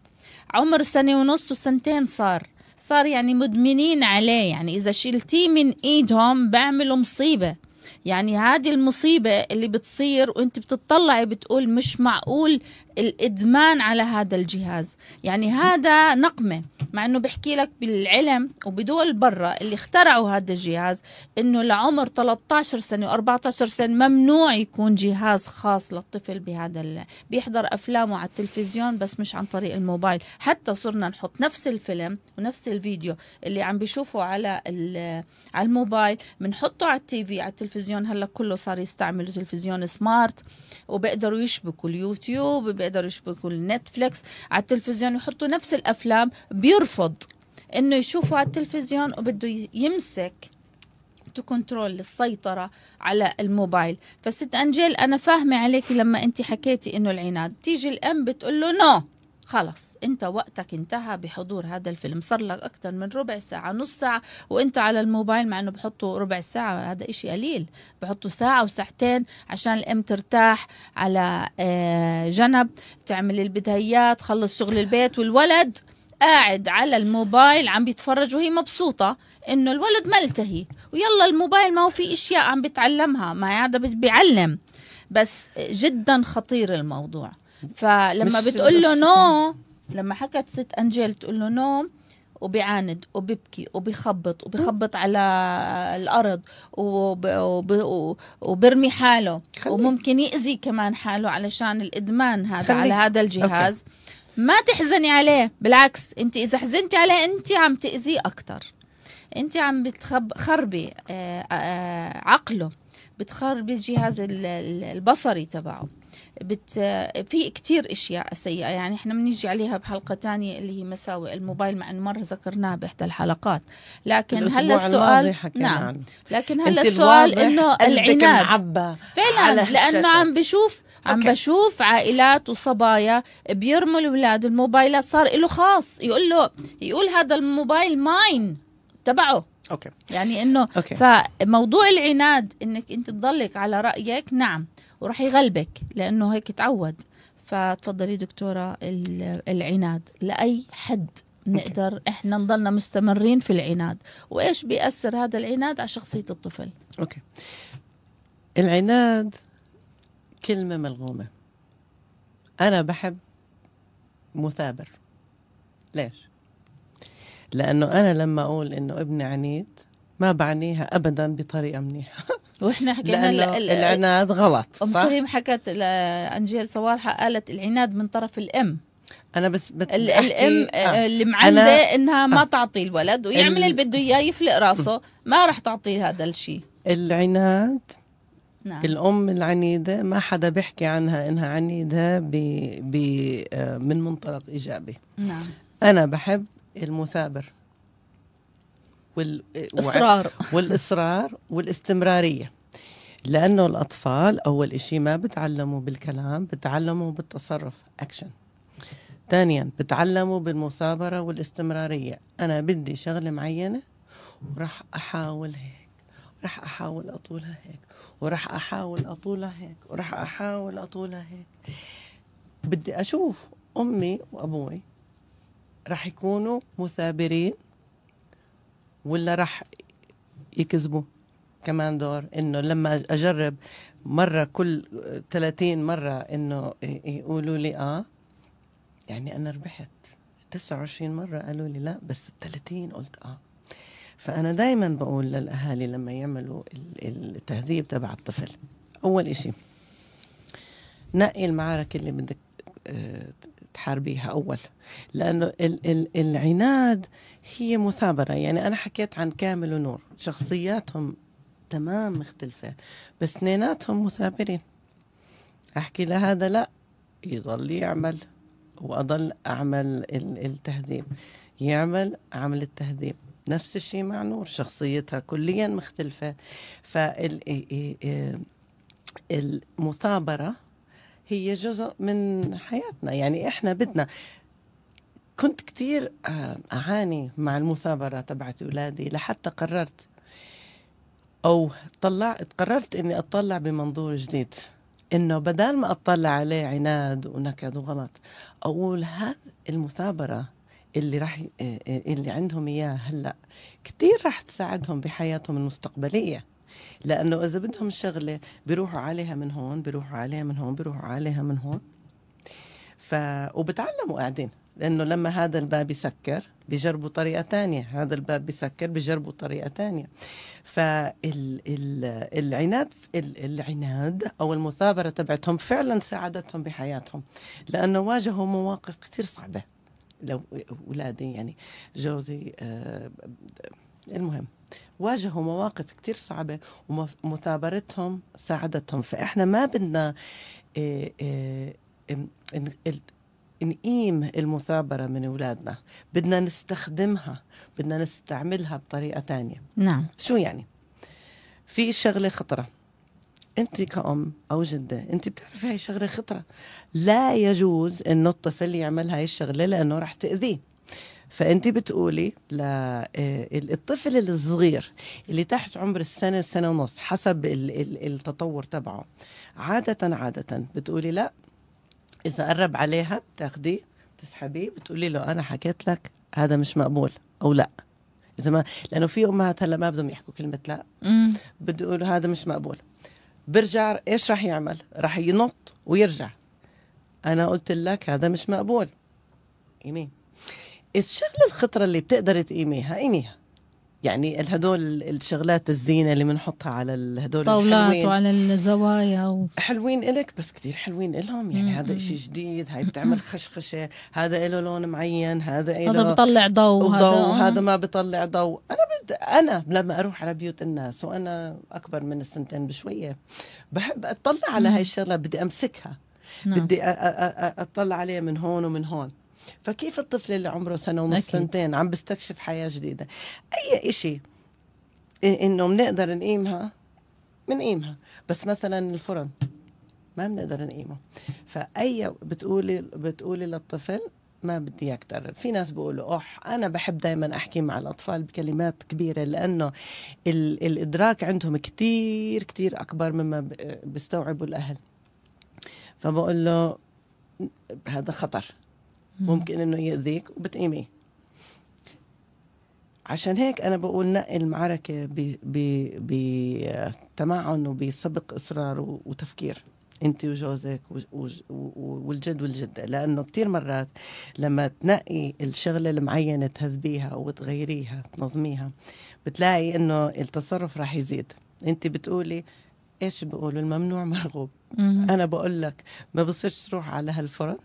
عمر سنة ونص وسنتين صار صار يعني مدمنين عليه يعني إذا شلتيه من إيدهم بعملوا مصيبة يعني هذه المصيبة اللي بتصير وانت بتطلعي بتقول مش معقول الادمان على هذا الجهاز يعني هذا نقمه مع انه بحكي لك بالعلم وبدول برا اللي اخترعوا هذا الجهاز انه لعمر 13 سنه و14 سنه ممنوع يكون جهاز خاص للطفل بهذا ال... بيحضر افلامه على التلفزيون بس مش عن طريق الموبايل حتى صرنا نحط نفس الفيلم ونفس الفيديو اللي عم بيشوفه على على الموبايل بنحطه على التي في على التلفزيون هلا كله صار يستعملوا تلفزيون سمارت وبيقدروا يشبكوا اليوتيوب بيقدروا يشبكوا نتفليكس على التلفزيون يحطوا نفس الافلام بيرفض انه يشوفوا على التلفزيون وبده يمسك تو كنترول السيطرة على الموبايل فست أنجيل أنا فاهمة عليك لما أنت حكيتي إنه العناد تيجي الأم بتقول له نو خلص انت وقتك انتهى بحضور هذا الفيلم صار لك اكثر من ربع ساعه نص ساعه وانت على الموبايل مع انه بحطوا ربع ساعه هذا إشي قليل بحطوا ساعه وساعتين عشان الام ترتاح على آه، جنب تعمل اللي بدها اياه تخلص شغل البيت والولد قاعد على الموبايل عم بيتفرج وهي مبسوطة إنه الولد ملتهي ويلا الموبايل ما هو في أشياء عم بتعلمها ما هذا بيعلم بس جدا خطير الموضوع فلما بتقول له نو لما حكت ست انجيل تقول له نو وبيعاند وببكي وبخبط وبخبط على الارض وبرمي حاله وممكن يأذي كمان حاله علشان الادمان هذا على هذا الجهاز ما تحزني عليه بالعكس انت اذا حزنتي عليه انت عم تأذيه اكثر انت عم بتخربي آه، آه، عقله بتخربي الجهاز البصري تبعه بت في كثير اشياء سيئه يعني احنا بنيجي عليها بحلقه تانية اللي هي مساوئ الموبايل مع انه مره ذكرناها باحدى الحلقات لكن هلا السؤال نعم لكن هلا السؤال انه العناد فعلا لانه عم بشوف عم بشوف عائلات وصبايا بيرموا الاولاد الموبايلات صار له خاص يقول له يقول هذا الموبايل ماين تبعه اوكي يعني انه أوكي. فموضوع العناد انك انت تضلك على رايك نعم وراح يغلبك لانه هيك تعود فتفضلي دكتوره العناد لاي حد نقدر أوكي. احنا نضلنا مستمرين في العناد وايش بيأثر هذا العناد على شخصيه الطفل اوكي العناد كلمه ملغومه انا بحب مثابر ليش لانه انا لما اقول انه ابني عنيد ما بعنيها ابدا بطريقه منيحه واحنا حكينا العناد غلط ام سليم حكت لانجيل صوالحه قالت العناد من طرف الام انا بس بت... الام آه،, آه. اللي معندة أنا... انها ما آه. تعطي الولد ويعمل اللي بده اياه يفلق راسه ما راح تعطيه هذا الشيء العناد نعم. الأم العنيدة ما حدا بيحكي عنها إنها عنيدة ب... ب... آه، من منطلق إيجابي نعم. أنا بحب المثابر وال... إصرار. والإصرار والاستمرارية لأنه الأطفال أول إشي ما بتعلموا بالكلام بتعلموا بالتصرف أكشن ثانيا بتعلموا بالمثابرة والاستمرارية أنا بدي شغلة معينة وراح أحاول هيك راح أحاول أطولها هيك وراح أحاول أطولها هيك وراح أحاول أطولها هيك بدي أشوف أمي وأبوي رح يكونوا مثابرين ولا رح يكذبوا كمان دور انه لما اجرب مره كل 30 مره انه يقولوا لي اه يعني انا ربحت 29 مره قالوا لي لا بس ال 30 قلت اه فانا دائما بقول للاهالي لما يعملوا التهذيب تبع الطفل اول شيء نقي المعارك اللي بدك آه، حاربيها أول لأنه ال- ال- العناد هي مثابرة يعني أنا حكيت عن كامل ونور شخصياتهم تمام مختلفة بس اثنيناتهم مثابرين أحكي لهذا لا يضل يعمل وأضل أعمل التهذيب يعمل عمل التهذيب نفس الشيء مع نور شخصيتها كليا مختلفة فال المثابرة هي جزء من حياتنا يعني احنا بدنا كنت كثير آه، اعاني مع المثابره تبعت اولادي لحتى قررت او طلعت قررت اني اطلع بمنظور جديد انه بدل ما اطلع عليه عناد ونكد وغلط اقول هذا المثابره اللي راح آه، آه، اللي عندهم اياه هلا كثير راح تساعدهم بحياتهم المستقبليه لانه اذا بدهم شغله بيروحوا عليها من هون بيروحوا عليها من هون بيروحوا عليها من هون ف وبتعلموا قاعدين لانه لما هذا الباب يسكر بجربوا طريقه تانية هذا الباب بسكر بجربوا طريقه تانية فالعناد العناد او المثابره تبعتهم فعلا ساعدتهم بحياتهم لانه واجهوا مواقف كثير صعبه لو اولادي يعني جوزي آه المهم واجهوا مواقف كتير صعبة ومثابرتهم ساعدتهم فإحنا ما بدنا آه، آه، نقيم المثابرة من أولادنا بدنا نستخدمها بدنا نستعملها بطريقة تانية نعم شو يعني في شغلة خطرة انت كأم او جده انت بتعرفي هاي شغله خطره لا يجوز انه الطفل يعمل هاي الشغله لانه رح تاذيه فانت بتقولي للطفل آه، الصغير اللي تحت عمر السنه سنه ونص حسب التطور تبعه عاده عاده بتقولي لا اذا قرب عليها بتاخديه بتسحبيه بتقولي له انا حكيت لك هذا مش مقبول او لا اذا ما لانه في امهات هلا ما بدهم يحكوا كلمه لا بده يقولوا هذا مش مقبول برجع ايش راح يعمل راح ينط ويرجع انا قلت لك هذا مش مقبول يمين الشغله الخطره اللي بتقدر تقيميها قيميها يعني هدول الشغلات الزينة اللي بنحطها على هدول الطاولات وعلى الزوايا و... حلوين إلك بس كثير حلوين إلهم يعني مم. هذا إشي جديد هاي بتعمل خشخشة هذا إله لون معين هذا إله هذا بطلع ضوء هذا آه. هذا ما بطلع ضوء أنا بد... أنا لما أروح على بيوت الناس وأنا أكبر من السنتين بشوية بحب أطلع على هاي الشغلة بدي أمسكها نعم. بدي أ... أ... أ... أطلع عليها من هون ومن هون فكيف الطفل اللي عمره سنه ونص سنتين عم بستكشف حياه جديده اي إشي انه بنقدر نقيمها بنقيمها بس مثلا الفرن ما بنقدر نقيمه فاي بتقولي بتقولي للطفل ما بدي اياك تقرب في ناس بيقولوا اح انا بحب دائما احكي مع الاطفال بكلمات كبيره لانه ال الادراك عندهم كتير كتير اكبر مما بيستوعبوا الاهل فبقول له هذا خطر ممكن انه يأذيك وبتقيمي عشان هيك انا بقول نقي المعركه بتمعن وبسبق اصرار وتفكير انت وجوزك والجد والجده لانه كثير مرات لما تنقي الشغله المعينه تهذبيها وتغيريها تنظميها بتلاقي انه التصرف راح يزيد انت بتقولي ايش بقولوا الممنوع مرغوب انا بقول لك ما بصيرش تروح على هالفرن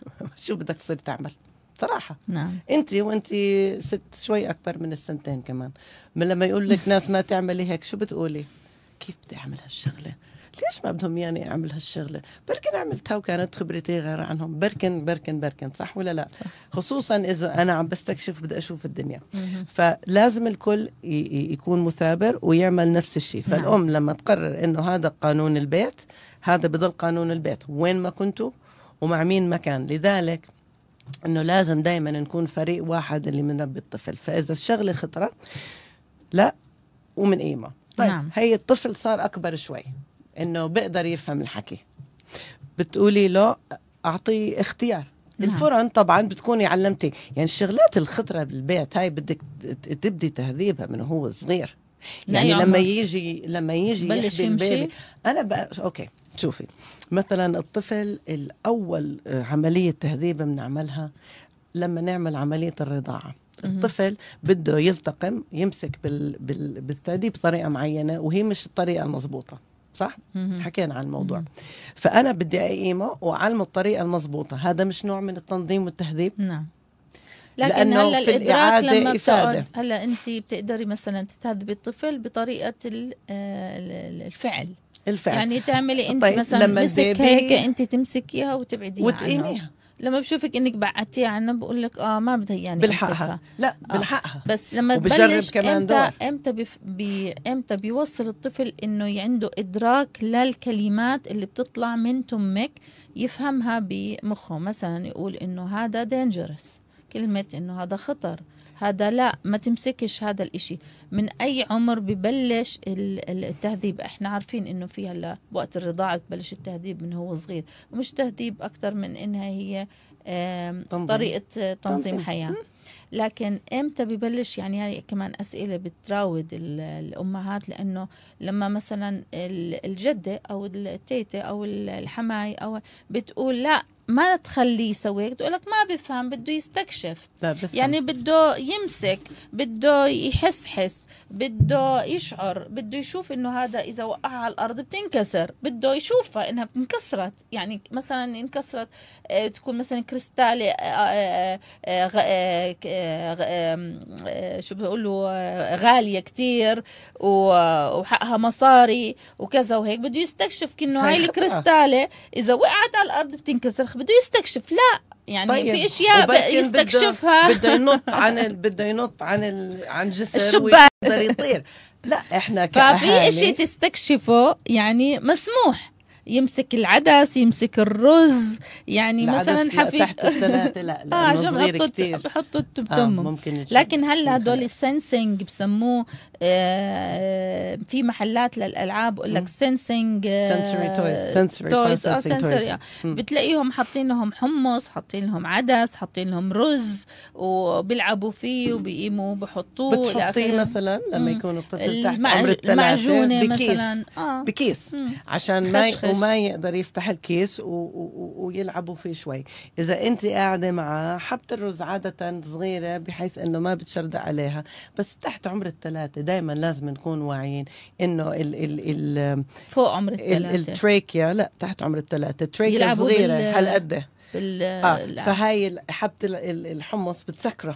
شو بدك تصير تعمل صراحة نعم انت وانت ست شوي اكبر من السنتين كمان من لما يقول لك ناس ما تعملي هيك شو بتقولي كيف بدي اعمل هالشغله ليش ما بدهم ياني اعمل هالشغله بركن عملتها وكانت خبرتي غير عنهم بركن بركن بركن صح ولا لا صح. خصوصا اذا انا عم بستكشف بدي اشوف الدنيا مه. فلازم الكل يكون مثابر ويعمل نفس الشيء نعم. فالام نعم. لما تقرر انه هذا قانون البيت هذا بضل قانون البيت وين ما كنتوا ومع مين ما كان لذلك انه لازم دائما نكون فريق واحد اللي بنربي الطفل فاذا الشغله خطره لا ومن ايما طيب نعم. هي الطفل صار اكبر شوي انه بيقدر يفهم الحكي بتقولي له اعطيه اختيار نعم. الفرن طبعا بتكوني علمتي يعني الشغلات الخطره بالبيت هاي بدك تبدي تهذيبها من هو صغير يعني لما يجي لما يجي بلش يمشي انا بقى اوكي شوفي مثلا الطفل الأول آه، عملية تهذيب بنعملها لما نعمل عملية الرضاعة الطفل بده يلتقم يمسك بال بال بالثدي بطريقة معينة وهي مش الطريقة المضبوطة صح؟ حكينا عن الموضوع فأنا بدي أقيمه وأعلمه الطريقة المضبوطة هذا مش نوع من التنظيم والتهذيب؟ نعم لكن لأنه هلا الادراك لما بتقعد هلا انت بتقدري مثلا تتهذبي الطفل بطريقه آه، الفعل الفعل يعني تعملي انت طيب مثلا لما مسك هيك انت تمسكيها وتبعديها وتقيميها لما بشوفك انك بعدتيه عنها بقول لك اه ما بدها يعني بلحقها لا آه. بلحقها آه. بس لما تبلش كمان امتى دور. امتى بف... بي... امتى بيوصل الطفل انه عنده ادراك للكلمات اللي بتطلع من تمك يفهمها بمخه مثلا يقول انه هذا دينجرس كلمه انه هذا خطر هذا لا ما تمسكش هذا الإشي من أي عمر ببلش التهذيب إحنا عارفين إنه في هلا وقت الرضاعة ببلش التهذيب من هو صغير ومش تهذيب أكثر من إنها هي تنظيم. طريقة تنظيم حياة لكن امتى ببلش يعني هاي كمان اسئله بتراود الامهات لانه لما مثلا الجده او التيته او الحماي او بتقول لا ما تخليه يسوي هيك تقول لك ما بفهم بده يستكشف لا بفهم. يعني بده يمسك بده يحس حس بده يشعر بده يشوف انه هذا اذا وقعها على الارض بتنكسر بده يشوفها انها انكسرت يعني مثلا انكسرت آه، تكون مثلا كريستالي آه، آه، شو بيقولوا غاليه كثير وحقها مصاري وكذا وهيك بده يستكشف انه هاي الكريستاله اذا وقعت على الارض بتنكسر الشيخ بده يستكشف لا يعني طيب. في اشياء يستكشفها بده ينط عن ال... بده ينط عن ال... عن جسر الشباك يطير لا احنا كأهالي ففي اشي تستكشفه يعني مسموح يمسك العدس يمسك الرز يعني مثلا حفي تحت الثلاثه لا اه صغير بتمه آه ممكن لكن هلا هدول السنسنج بسموه آه في محلات للالعاب بقول لك سنسنج سنسوري تويز سنسوري تويز اه سنسوري آه، بتلاقيهم حاطين لهم حمص حاطين لهم عدس حاطين لهم رز وبيلعبوا فيه وبيقيموا بحطوه بتحطيه مثلا لما يكون الطفل تحت عمر الثلاثه بكيس مثلا. آه. بكيس عشان ما يكون وما يقدر يفتح الكيس و... و... ويلعبوا فيه شوي اذا انت قاعده معاه حبه الرز عاده صغيره بحيث انه ما بتشردق عليها بس تحت عمر الثلاثه دائما لازم نكون واعيين انه ال ال ال فوق عمر الثلاثه التريكيا لا تحت عمر الثلاثه التريكيا صغيره بال... هالقد آه. فهاي حبة الحمص بتسكره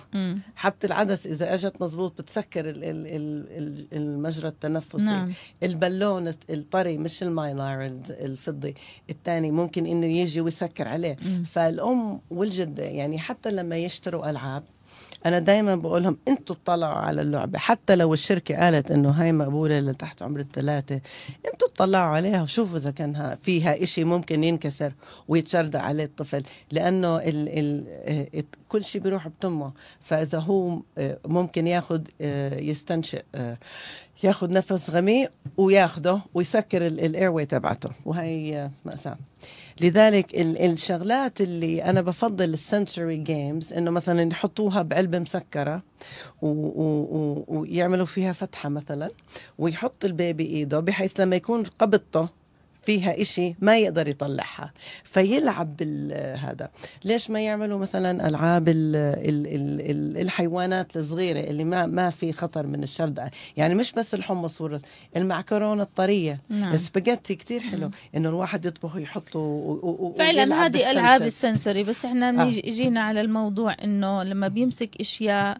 حبة العدس إذا أجت مزبوط بتسكر الـ الـ الـ المجرى التنفسي نعم. البالون الطري مش المايلار الفضي الثاني ممكن إنه يجي ويسكر عليه مم. فالأم والجدة يعني حتى لما يشتروا ألعاب انا دايما بقول لهم انتوا اطلعوا على اللعبه حتى لو الشركه قالت انه هاي مقبوله لتحت عمر الثلاثه انتوا اطلعوا عليها وشوفوا اذا كان فيها إشي ممكن ينكسر ويتشرد عليه الطفل لانه ال ال كل شيء بيروح بتمه فاذا هو آه، ممكن ياخذ آه، يستنشق آه، ياخذ نفس غميق وياخده ويسكر واي تبعته وهي ماساه لذلك ال الشغلات اللي انا بفضل السنتشري جيمز انه مثلا يحطوها بعلبه مسكره ويعملوا فيها فتحه مثلا ويحط البيبي ايده بحيث لما يكون قبضته فيها إشي ما يقدر يطلعها فيلعب بالهذا ليش ما يعملوا مثلا ألعاب الـ الـ الـ الـ الحيوانات الصغيرة اللي ما ما في خطر من الشرد يعني مش بس الحمص والرز المعكرونة الطرية نعم. السباجيتي كتير حلو نعم. إنه الواحد يطبخ ويحطه و... فعلا هذه ألعاب السنسوري بس إحنا آه. جينا على الموضوع إنه لما بيمسك إشياء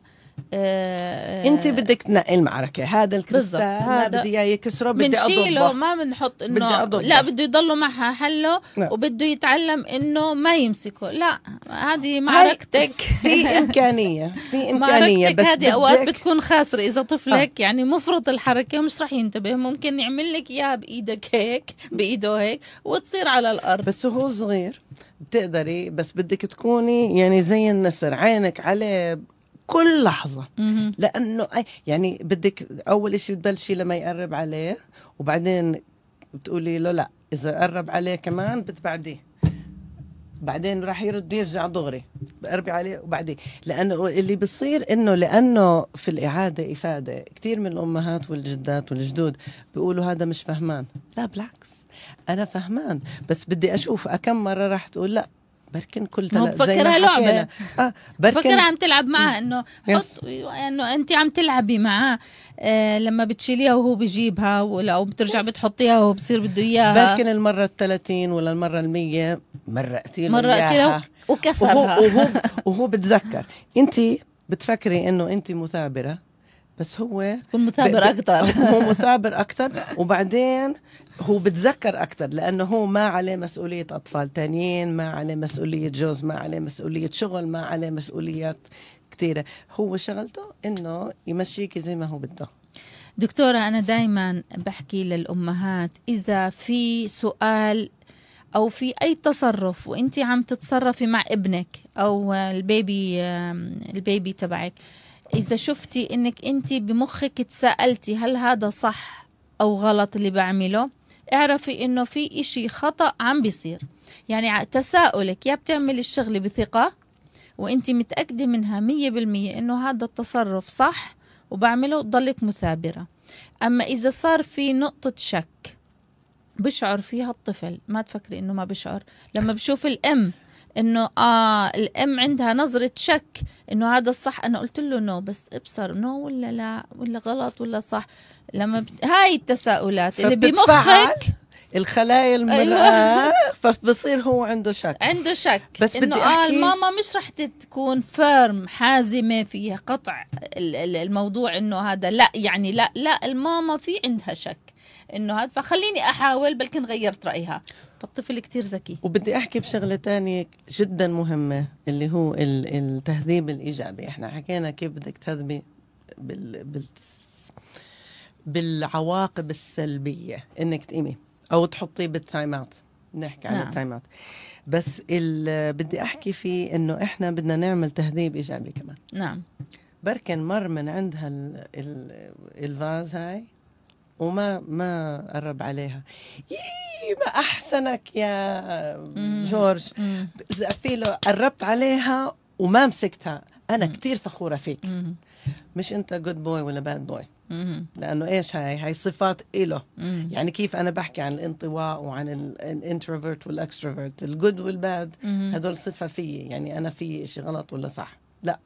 آه انت بدك تنقي المعركه هذا الكريستال ما بدي اياه يكسره بدي اضربه بنشيله ما بنحط انه بدي لا بده يضله معها حله وبده يتعلم انه ما يمسكه لا هذه معركتك في امكانيه في امكانيه بس هذه اوقات بتكون خاسره اذا طفلك آه. يعني مفرط الحركه مش رح ينتبه ممكن يعمل لك اياها بايدك هيك بايده هيك وتصير على الارض بس هو صغير بتقدري بس بدك تكوني يعني زي النسر عينك عليه كل لحظه لانه يعني بدك اول شيء بتبلشي لما يقرب عليه وبعدين بتقولي له لا اذا قرب عليه كمان بتبعديه بعدين راح يرد يرجع دغري بقربي عليه وبعدين لانه اللي بصير انه لانه في الاعاده افاده كثير من الامهات والجدات والجدود بيقولوا هذا مش فهمان لا بالعكس انا فهمان بس بدي اشوف كم مره راح تقول لا بركن كل تلا بفكرها لعبه اه بركن بفكرها عم تلعب معها انه حط انه انت عم تلعبي معها آه لما بتشيليها وهو بجيبها ولا او بترجع بتحطيها وهو بصير بده اياها بركن المره ال 30 ولا المره ال 100 مرقتي له مرقتي وكسرها وهو وهو, وهو بتذكر انت بتفكري انه انت مثابره بس هو مثابر اكثر هو مثابر اكثر وبعدين هو بتذكر اكثر لانه هو ما عليه مسؤوليه اطفال تانيين ما عليه مسؤوليه جوز ما عليه مسؤوليه شغل ما عليه مسؤوليات كثيره هو شغلته انه يمشيكي زي ما هو بده دكتوره انا دائما بحكي للامهات اذا في سؤال او في اي تصرف وانت عم تتصرفي مع ابنك او البيبي البيبي تبعك اذا شفتي انك انت بمخك تسالتي هل هذا صح او غلط اللي بعمله اعرفي انه في اشي خطأ عم بيصير يعني تساؤلك يا بتعملي الشغلة بثقة وانت متأكدة منها مية بالمية انه هذا التصرف صح وبعمله ضلك مثابرة اما اذا صار في نقطة شك بشعر فيها الطفل ما تفكري انه ما بشعر لما بشوف الام انه اه الام عندها نظره شك انه هذا الصح انا قلت له نو بس ابصر نو ولا لا ولا غلط ولا صح لما بت... هاي التساؤلات اللي بمخك الخلايا المرأة أيوة. فبصير هو عنده شك عنده شك بس انه بدي آه، أحكي... آه ماما مش رح تكون فيرم حازمة فيها قطع الموضوع انه هذا لا يعني لا لا الماما في عندها شك انه هذا فخليني احاول بلكن غيرت رايها فالطفل كتير ذكي وبدي احكي بشغله تانية جدا مهمه اللي هو التهذيب الايجابي احنا حكينا كيف بدك تهذبي بال, بال بالعواقب السلبيه انك تقيمي او تحطيه بالتايم اوت نحكي نعم. عن التايم اوت بس بدي احكي فيه انه احنا بدنا نعمل تهذيب ايجابي كمان نعم بركن مر من عندها الفاز هاي وما ما قرب عليها يي إيه، ما احسنك يا جورج له قربت عليها وما مسكتها انا كثير فخوره فيك مش انت جود بوي ولا باد بوي لانه ايش هاي هاي صفات إله يعني كيف انا بحكي عن الانطواء وعن الانتروفيرت والاكستروفيرت الجود والباد هدول صفه فيي يعني انا في شيء غلط ولا صح لا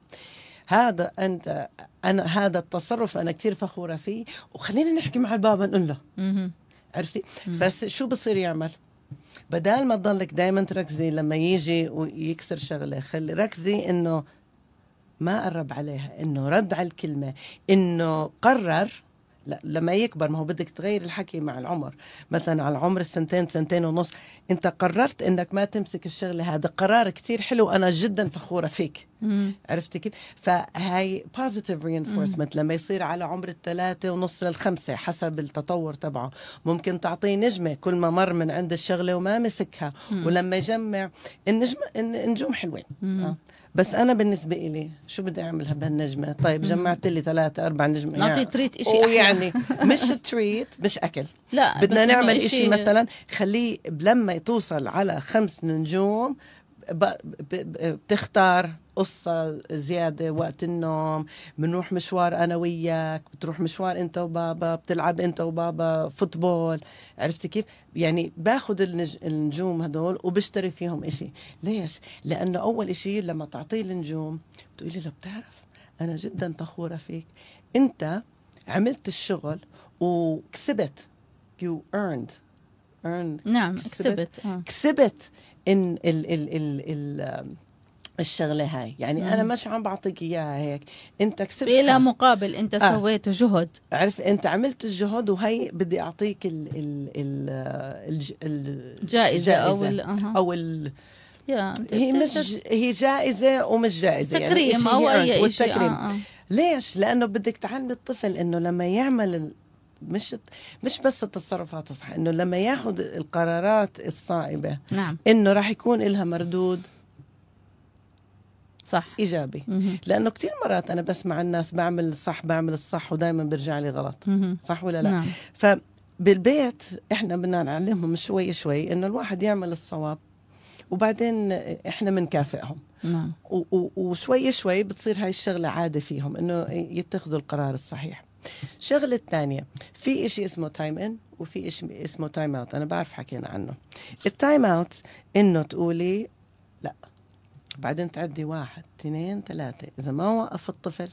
هذا انت انا هذا التصرف انا كثير فخوره فيه وخلينا نحكي مع البابا نقول له عرفتي فشو بصير يعمل بدال ما تضلك دائما تركزي لما يجي ويكسر شغله خلي ركزي انه ما قرب عليها انه رد على الكلمه انه قرر لا لما يكبر ما هو بدك تغير الحكي مع العمر مثلا على العمر السنتين سنتين ونص انت قررت انك ما تمسك الشغلة هذا قرار كتير حلو انا جدا فخورة فيك عرفتي كيف فهاي بوزيتيف رينفورسمنت لما يصير على عمر الثلاثة ونص للخمسة حسب التطور تبعه ممكن تعطيه نجمة كل ما مر من عند الشغلة وما مسكها ولما يجمع النجمة النجوم حلوين بس انا بالنسبه إلي شو بدي اعمل بهالنجمه طيب جمعت لي ثلاثة أربع نجمة نعطي يعني تريت شيء ويعني مش تريت مش أكل لا بدنا نعمل شيء مثلا خليه لما توصل على خمس نجوم بتختار قصة زيادة وقت النوم بنروح مشوار أنا وياك بتروح مشوار أنت وبابا بتلعب أنت وبابا فوتبول عرفتي كيف يعني باخذ النجوم هدول وبشتري فيهم إشي ليش لأنه أول إشي لما تعطيه النجوم بتقولي له بتعرف أنا جدا فخورة فيك أنت عملت الشغل وكسبت you earned earned نعم كسبت كسبت, آه. كسبت ان ال ال ال, ال الشغله هاي يعني مم. انا نعم. مش عم بعطيك اياها هيك انت كسبت بلا مقابل انت آه. سويت جهد عرفت انت عملت الجهد وهي بدي اعطيك ال ال ال الجائزه او ال او ال يا هي مش هي جائزه ومش جائزه يعني تكريم يعني او اي شيء والتكريم آه،, آه. ليش لانه بدك تعلمي الطفل انه لما يعمل مش مش بس التصرفات الصح انه لما ياخذ القرارات الصائبه نعم. انه راح يكون لها مردود صح ايجابي لانه كثير مرات انا بسمع الناس بعمل الصح بعمل الصح ودائما بيرجع لي غلط مم. صح ولا لا نعم. فبالبيت احنا بدنا نعلمهم شوي شوي انه الواحد يعمل الصواب وبعدين احنا بنكافئهم نعم. وشوي شوي بتصير هاي الشغله عاده فيهم انه يتخذوا القرار الصحيح الشغلة الثانية في إشي اسمه تايم إن وفي إشي اسمه تايم أوت أنا بعرف حكينا عنه التايم أوت إنه تقولي لا بعدين تعدي واحد اثنين ثلاثة إذا ما وقف الطفل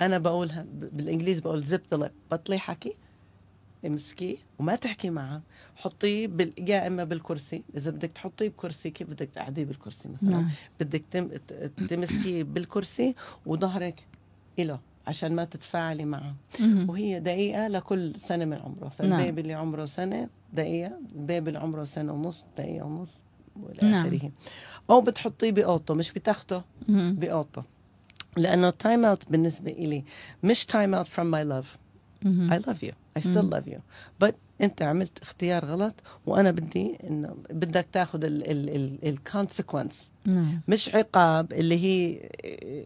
أنا بقولها بالإنجليزي بقول زب ذا بطلي حكي امسكيه وما تحكي معه حطيه بال... يا اما بالكرسي اذا بدك تحطيه بكرسي كيف بدك تقعديه بالكرسي مثلا نعم. بدك تم... تمسكيه بالكرسي وظهرك له عشان ما تتفاعلي معه وهي دقيقة لكل سنة من عمره نعم. فالبيبي نعم. اللي عمره سنة دقيقة البيبي اللي عمره سنة ونص دقيقة ونص والى نعم. اخره او بتحطيه باوتو مش بتاخده باوتو لانه تايم اوت بالنسبه إلي مش تايم اوت فروم ماي I اي you يو اي ستيل love يو but انت عملت اختيار غلط وانا بدي انه بدك تاخذ الكونسيكونس نعم. مش عقاب اللي هي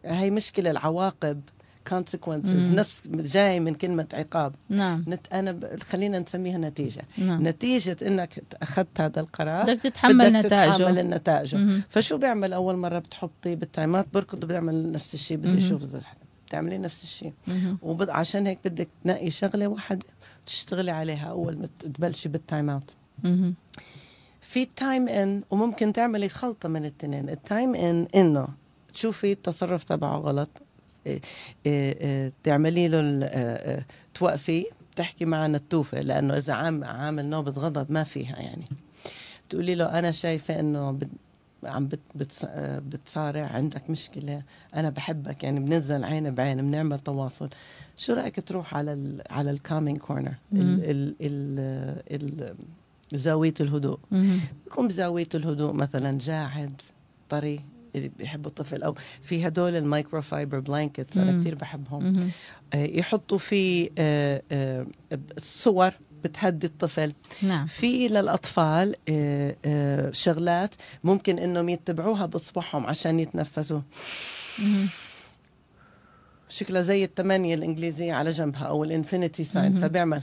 هي مشكله العواقب كونسيكونسز نفس جاي من كلمه عقاب نعم نت انا ب... خلينا نسميها نتيجه نعم. نتيجه انك اخذت هذا القرار بدك تتحمل نتائجه تتحمل نتائجه فشو بيعمل اول مره بتحطي طيب بالتايمات بركض بيعمل نفس الشيء بده يشوف بتعملي نفس الشيء وبد... عشان هيك بدك تنقي شغله واحده تشتغلي عليها اول ما تبلشي بالتايم اوت في تايم ان وممكن تعملي خلطه من الاثنين التايم ان انه تشوفي التصرف تبعه غلط آه، آه، تعملي له آه، توقفي تحكي معه نتوفة لانه اذا عام عامل نوبه غضب ما فيها يعني تقولي له انا شايفه انه عم بتصارع عندك مشكله انا بحبك يعني بننزل عين بعين بنعمل تواصل شو رايك تروح على الـ على الكامينج كورنر زاويه الهدوء بكون بزاويه الهدوء مثلا جاعد طري اللي بيحبوا الطفل او في هدول المايكرو فايبر بلانكتس انا كثير بحبهم آه، يحطوا في آه، آه، صور بتهدي الطفل نعم. في للاطفال شغلات ممكن انهم يتبعوها باصبعهم عشان يتنفسوا شكلها زي الثمانيه الانجليزيه على جنبها او الانفينيتي ساين فبيعمل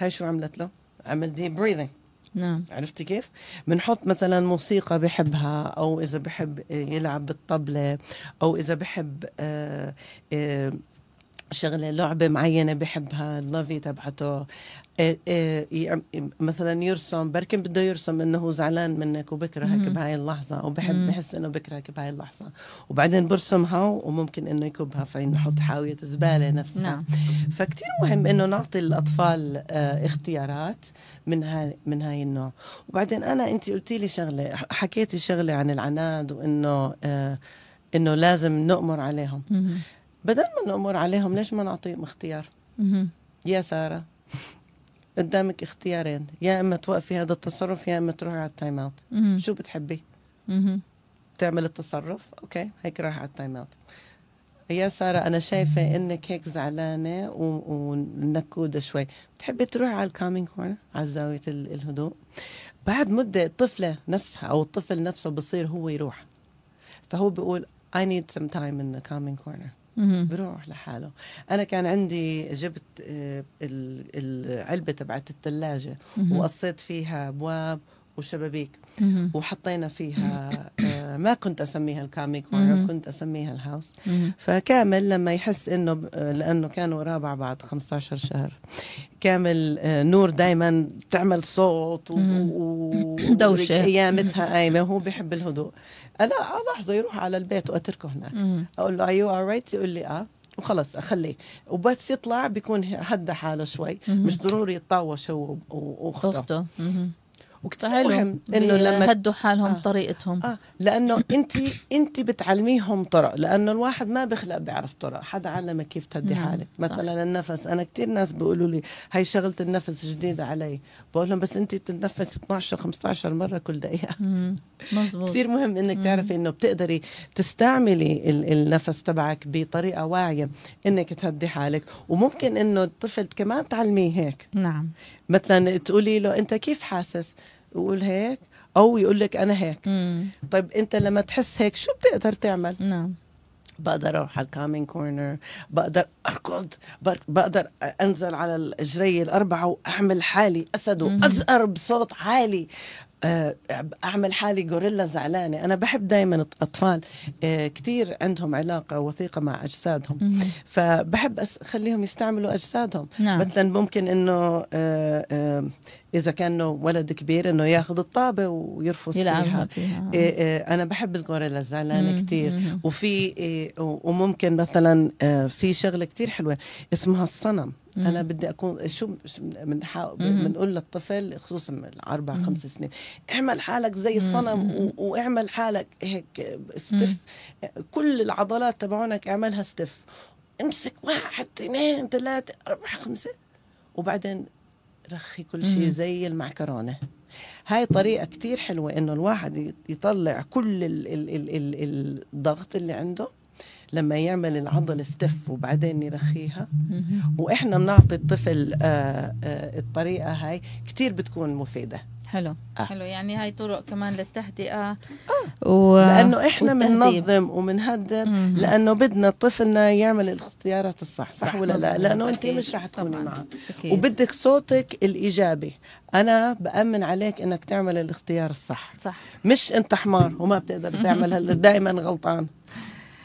هاي شو عملت له؟ عمل ديب بريذنج نعم عرفتي كيف؟ بنحط مثلا موسيقى بحبها او اذا بحب يلعب بالطبله او اذا بحب آه، آه، شغله لعبه معينه بحبها اللافي تبعته إيه، إيه، مثلا يرسم بركن بده يرسم انه هو زعلان منك وبكرهك بهاي اللحظه وبحب بحس انه بكرهك بهاي اللحظه وبعدين برسمها وممكن انه يكبها فنحط حاويه زباله نفسها نعم. فكتير مهم انه نعطي الاطفال آه، اختيارات من هاي من هاي النوع وبعدين انا انت قلتي لي شغله حكيتي شغله عن العناد وانه آه، انه لازم نؤمر عليهم بدل ما نأمر عليهم ليش ما نعطيهم اختيار يا سارة قدامك اختيارين يا اما توقفي هذا التصرف يا اما تروحي على التايم اوت شو بتحبي تعمل التصرف اوكي هيك راح على التايم اوت يا ساره انا شايفه انك هيك زعلانه ونكوده شوي بتحبي تروحي على الكامينج كورنر على زاويه الهدوء بعد مده الطفله نفسها او الطفل نفسه بصير هو يروح فهو بيقول I need some time in the calming corner بروح لحاله انا كان عندي جبت آه، العلبه تبعت الثلاجه وقصيت فيها ابواب والشبابيك وحطينا فيها آه، ما كنت اسميها الكامي كورنر كنت اسميها الهاوس فكامل لما يحس انه آه، لانه كانوا رابع بعد 15 شهر كامل آه، نور دائما تعمل صوت ودوشه قيامتها قايمه وهو بيحب الهدوء انا لحظه يروح على البيت واتركه هناك اقول له ايو رايت يقول لي اه وخلص اخليه وبس يطلع بيكون هدى حاله شوي مش ضروري يتطاوش هو واخته وكثير مهم انه لما هدوا حالهم آه طريقتهم آه لانه انت انت بتعلميهم طرق لانه الواحد ما بخلق بيعرف طرق حدا علمك كيف تهدي نعم، حالك مثلا صح. النفس انا كثير ناس بيقولوا لي هي شغله النفس جديده علي بقول لهم بس انت بتتنفسي 12 15 مره كل دقيقه مزبوط كثير مهم انك تعرفي انه بتقدري تستعملي النفس تبعك بطريقه واعيه انك تهدي حالك وممكن انه الطفل كمان تعلميه هيك نعم مثلا تقولي له انت كيف حاسس يقول هيك او يقول لك انا هيك مم. طيب انت لما تحس هيك شو بتقدر تعمل نعم بقدر اروح على الكامين كورنر بقدر اركض بقدر انزل على الجري الاربعه واعمل حالي اسد وازقر بصوت عالي اعمل حالي غوريلا زعلانه انا بحب دائما الاطفال آه، كثير عندهم علاقه وثيقه مع اجسادهم فبحب اخليهم يستعملوا اجسادهم نعم. مثلا ممكن انه آه، اذا كان ولد كبير انه ياخذ الطابه ويرفس فيها. فيها إيه إيه انا بحب الغوريلا زعلان كثير وفي إيه وممكن مثلا آه، في شغله كثير حلوه اسمها الصنم مم. انا بدي اكون شو بنقول للطفل خصوصا اربع خمس سنين اعمل حالك زي الصنم واعمل حالك هيك ستف آه، كل العضلات تبعونك اعملها ستف امسك واحد اثنين ثلاثة أربعة خمسة وبعدين رخي كل شيء زي المعكرونه هاي طريقه كتير حلوه انه الواحد يطلع كل ال ال الـ الـ الضغط اللي عنده لما يعمل العضله استف وبعدين يرخيها واحنا بنعطي الطفل آآ آه، آآ آه، الطريقه هاي كتير بتكون مفيده حلو آه. حلو يعني هاي طرق كمان للتهدئه آه. و... لانه احنا بننظم وبنهدم لانه بدنا طفلنا يعمل الاختيارات الصح صح, صح ولا لا لانه انت مش رح تكوني معه وبدك صوتك الايجابي انا بامن عليك انك تعمل الاختيار الصح صح مش انت حمار وما بتقدر تعمل دائما غلطان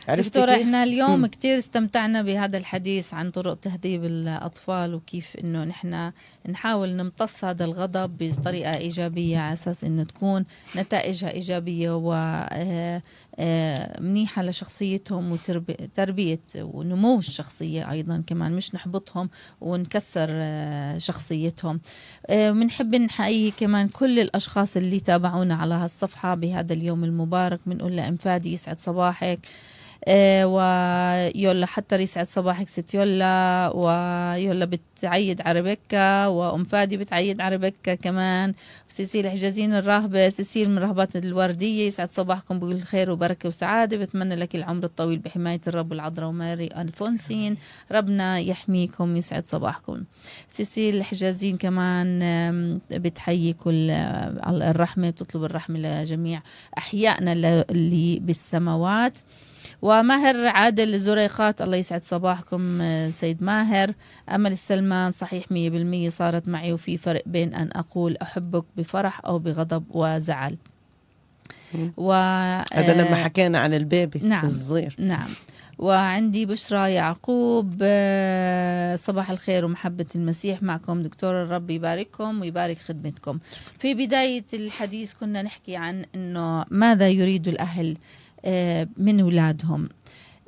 دكتورة احنا اليوم كثير استمتعنا بهذا الحديث عن طرق تهذيب الأطفال وكيف انه نحن نحاول نمتص هذا الغضب بطريقة إيجابية على أساس انه تكون نتائجها إيجابية ومنيحة آه، آه، لشخصيتهم وتربية ونمو الشخصية أيضا كمان مش نحبطهم ونكسر آه، شخصيتهم بنحب نحيي كمان كل الأشخاص اللي تابعونا على هالصفحة بهذا اليوم المبارك بنقول لأم فادي يسعد صباحك آه، ويلا حتى يسعد صباحك ست يلا ويلا بتعيد على ربكة وأم فادي بتعيد على ربكة كمان سيسيل حجازين الراهبة سيسيل من رهبات الوردية يسعد صباحكم بكل خير وبركة وسعادة بتمنى لك العمر الطويل بحماية الرب العذراء وماري ألفونسين ربنا يحميكم يسعد صباحكم سيسيل حجازين كمان بتحيي كل آه، الرحمة بتطلب الرحمة لجميع أحيائنا اللي بالسماوات وماهر عادل زريقات الله يسعد صباحكم آه، سيد ماهر أمل السلمان صحيح 100% صارت معي وفي فرق بين أن أقول أحبك بفرح أو بغضب وزعل و آه، هذا لما حكينا عن البيبي نعم الصغير نعم وعندي بشرى يعقوب آه، صباح الخير ومحبة المسيح معكم دكتور الرب يبارككم ويبارك خدمتكم في بداية الحديث كنا نحكي عن أنه ماذا يريد الأهل آه، من أولادهم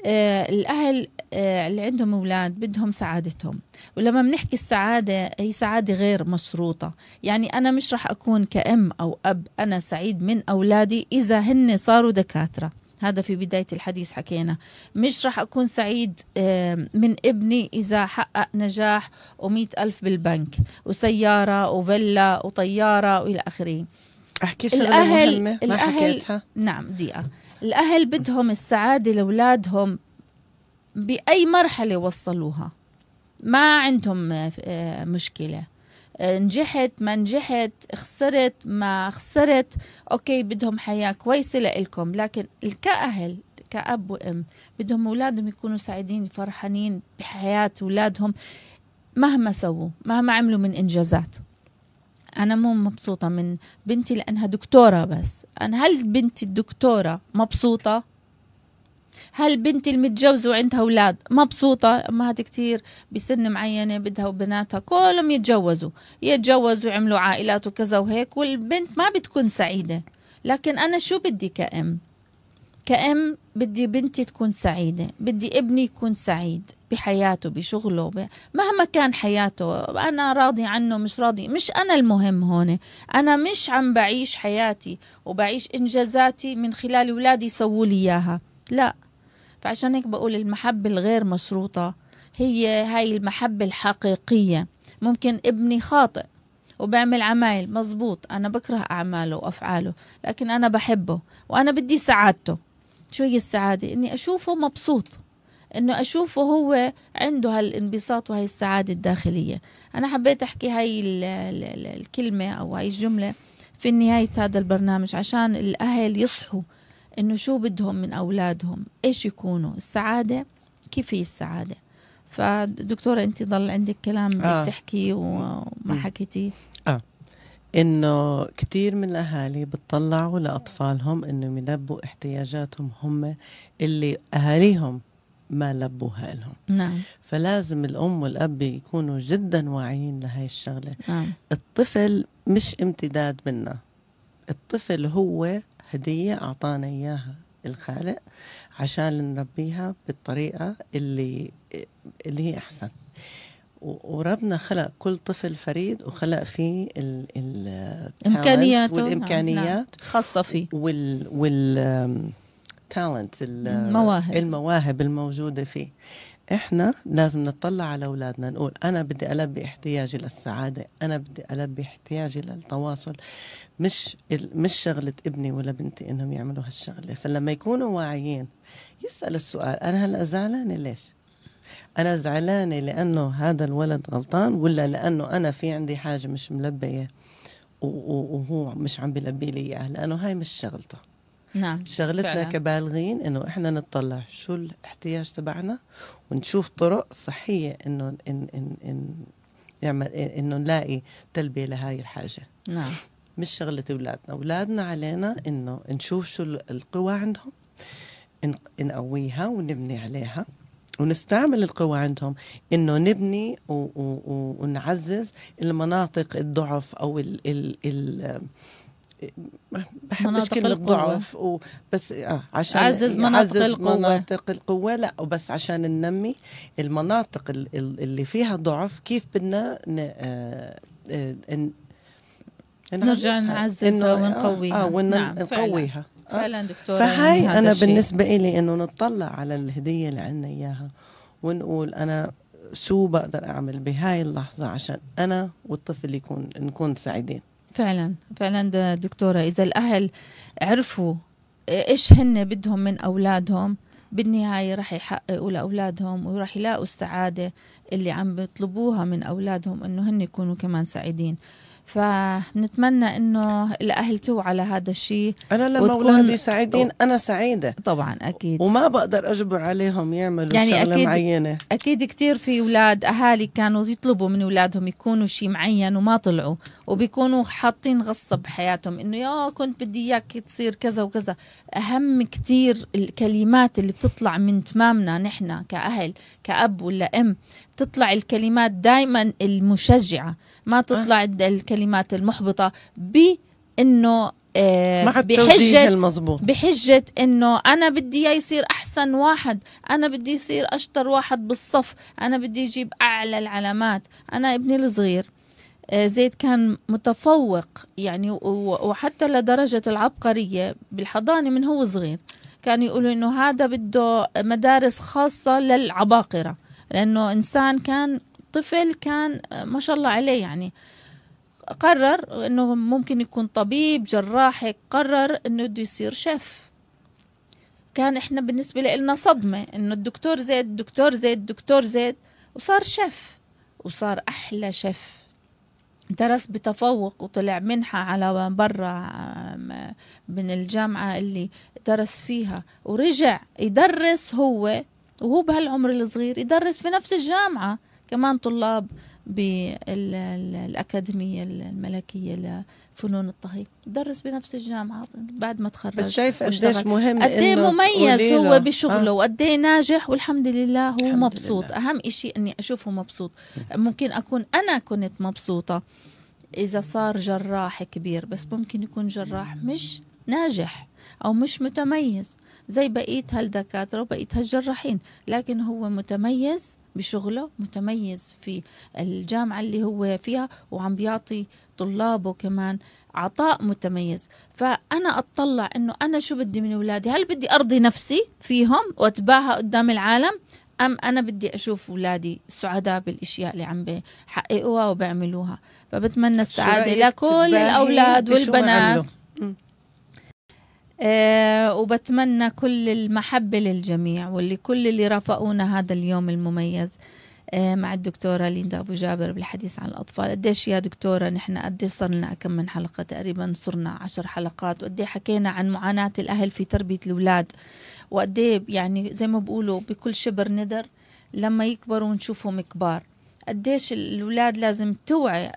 آه، الأهل آه، اللي عندهم أولاد بدهم سعادتهم ولما بنحكي السعادة هي سعادة غير مشروطة يعني أنا مش رح أكون كأم أو أب أنا سعيد من أولادي إذا هن صاروا دكاترة هذا في بداية الحديث حكينا مش رح أكون سعيد من ابني إذا حقق نجاح ومئة ألف بالبنك وسيارة وفيلا وطيارة وإلى آخره احكي شغله الأهل مهمه ما الأهل حكيتها نعم دقيقه الاهل بدهم السعاده لاولادهم باي مرحله وصلوها ما عندهم آه، مشكله آه، نجحت ما نجحت خسرت ما خسرت اوكي بدهم حياه كويسه لإلكم لكن كاهل كاب وام بدهم اولادهم يكونوا سعيدين فرحانين بحياه اولادهم مهما سووا مهما عملوا من انجازات انا مو مبسوطه من بنتي لانها دكتوره بس انا هل بنتي الدكتوره مبسوطه هل بنتي المتجوزة وعندها أولاد مبسوطة أمهات كتير بسن معينة بدها وبناتها كلهم يتجوزوا يتجوزوا ويعملوا عائلات وكذا وهيك والبنت ما بتكون سعيدة لكن أنا شو بدي كأم كأم بدي بنتي تكون سعيدة بدي ابني يكون سعيد بحياته بشغله ب... مهما كان حياته أنا راضي عنه مش راضي مش أنا المهم هون أنا مش عم بعيش حياتي وبعيش إنجازاتي من خلال أولادي يسووا لي إياها لا فعشان هيك بقول المحبة الغير مشروطة هي هاي المحبة الحقيقية ممكن ابني خاطئ وبعمل عمايل مزبوط أنا بكره أعماله وأفعاله لكن أنا بحبه وأنا بدي سعادته شو هي السعادة إني أشوفه مبسوط إنه أشوفه هو عنده هالانبساط وهي السعادة الداخلية أنا حبيت أحكي هاي الكلمة أو هاي الجملة في نهاية هذا البرنامج عشان الأهل يصحوا إنه شو بدهم من أولادهم إيش يكونوا السعادة كيف هي السعادة فدكتورة أنت ضل عندك كلام آه. تحكي وما حكيتيه انه كثير من الاهالي بتطلعوا لاطفالهم انهم يلبوا احتياجاتهم هم اللي اهاليهم ما لبوها لهم نعم. فلازم الام والاب يكونوا جدا واعيين لهي الشغله نعم. الطفل مش امتداد منا الطفل هو هديه اعطانا اياها الخالق عشان نربيها بالطريقه اللي اللي هي احسن وربنا خلق كل طفل فريد وخلق فيه ال ال امكانياته نعم، والامكانيات نعم. خاصه فيه وال وال تالنت المواهب المواهب الموجوده فيه احنا لازم نطلع على اولادنا نقول انا بدي البي احتياجي للسعاده انا بدي البي احتياجي للتواصل مش مش شغله ابني ولا بنتي انهم يعملوا هالشغله فلما يكونوا واعيين يسال السؤال انا هلا زعلانه ليش انا زعلانه لانه هذا الولد غلطان ولا لانه انا في عندي حاجه مش ملبيه وهو مش عم بيلبي لي اياها لانه هاي مش شغلته نعم شغلتنا فعلا. كبالغين انه احنا نطلع شو الاحتياج تبعنا ونشوف طرق صحيه انه إن إن إن يعمل انه نلاقي تلبيه لهاي الحاجه نعم مش شغله اولادنا اولادنا علينا انه نشوف شو القوى عندهم نقويها ونبني عليها ونستعمل القوة عندهم انه نبني و- و- ونعزز المناطق الضعف او ال ال ال بحبش كلمة ضعف و... بس آه عشان عزز مناطق عزز القوة مناطق القوة لا وبس عشان ننمي المناطق اللي فيها ضعف كيف بدنا ن... آه، آه، نرجع نعززها آه، ونقويها آه, آه ونقويها نعم آه. فعلا دكتوره يعني هذا انا الشيء. بالنسبه لي انه نطلع على الهديه اللي عندنا اياها ونقول انا شو بقدر اعمل بهاي اللحظه عشان انا والطفل يكون نكون سعيدين فعلا فعلا دكتوره اذا الاهل عرفوا ايش هن بدهم من اولادهم بالنهايه رح يحققوا لاولادهم ورح يلاقوا السعاده اللي عم بيطلبوها من اولادهم انه هن يكونوا كمان سعيدين فنتمنى انه الاهل توعى لهذا الشيء انا لما اولادي سعيدين انا سعيده طبعا اكيد وما بقدر اجبر عليهم يعملوا يعني شغله أكيد معينه اكيد كثير في اولاد اهالي كانوا يطلبوا من اولادهم يكونوا شيء معين وما طلعوا وبيكونوا حاطين غصه بحياتهم انه يا كنت بدي اياك تصير كذا وكذا اهم كثير الكلمات اللي بتطلع من تمامنا نحن كاهل كاب ولا ام تطلع الكلمات دائما المشجعه ما أه. تطلع الكلمات المحبطه بانه آه، مع بحجة المزبوط. بحجة انه انا بدي اياه يصير احسن واحد انا بدي يصير اشطر واحد بالصف انا بدي اجيب اعلى العلامات انا ابني الصغير آه، زيد كان متفوق يعني وحتى لدرجة العبقرية بالحضانة من هو صغير كان يقولوا انه هذا بده مدارس خاصة للعباقرة لأنه إنسان كان طفل كان ما شاء الله عليه يعني قرر انه ممكن يكون طبيب جراح قرر انه بده يصير شيف كان احنا بالنسبه لنا صدمه انه الدكتور زيد الدكتور زيد الدكتور زيد وصار شيف وصار احلى شيف درس بتفوق وطلع منحة على برا من الجامعة اللي درس فيها ورجع يدرس هو وهو بهالعمر الصغير يدرس في نفس الجامعة كمان طلاب بالأكاديمية الملكية لفنون الطهي درس بنفس الجامعة بعد ما تخرج بس شايف قديش مهم إنه مميز هو بشغله آه. وقديه ناجح والحمد لله هو الحمد مبسوط لله. أهم إشي أني أشوفه مبسوط ممكن أكون أنا كنت مبسوطة إذا صار جراح كبير بس ممكن يكون جراح مش ناجح أو مش متميز زي بقية هالدكاترة وبقية هالجراحين لكن هو متميز بشغله متميز في الجامعة اللي هو فيها وعم بيعطي طلابه كمان عطاء متميز فأنا أطلع أنه أنا شو بدي من أولادي هل بدي أرضي نفسي فيهم وأتباهى قدام العالم أم أنا بدي أشوف أولادي سعداء بالأشياء اللي عم بحققوها وبعملوها فبتمنى السعادة لكل الأولاد والبنات آه، وبتمنى كل المحبة للجميع واللي كل اللي رافقونا هذا اليوم المميز آه، مع الدكتورة ليندا أبو جابر بالحديث عن الأطفال قديش يا دكتورة نحن قديش صار لنا كم من حلقة تقريبا صرنا عشر حلقات وقديه حكينا عن معاناة الأهل في تربية الأولاد وقديه يعني زي ما بقولوا بكل شبر ندر لما يكبروا ونشوفهم كبار قديش الأولاد لازم توعي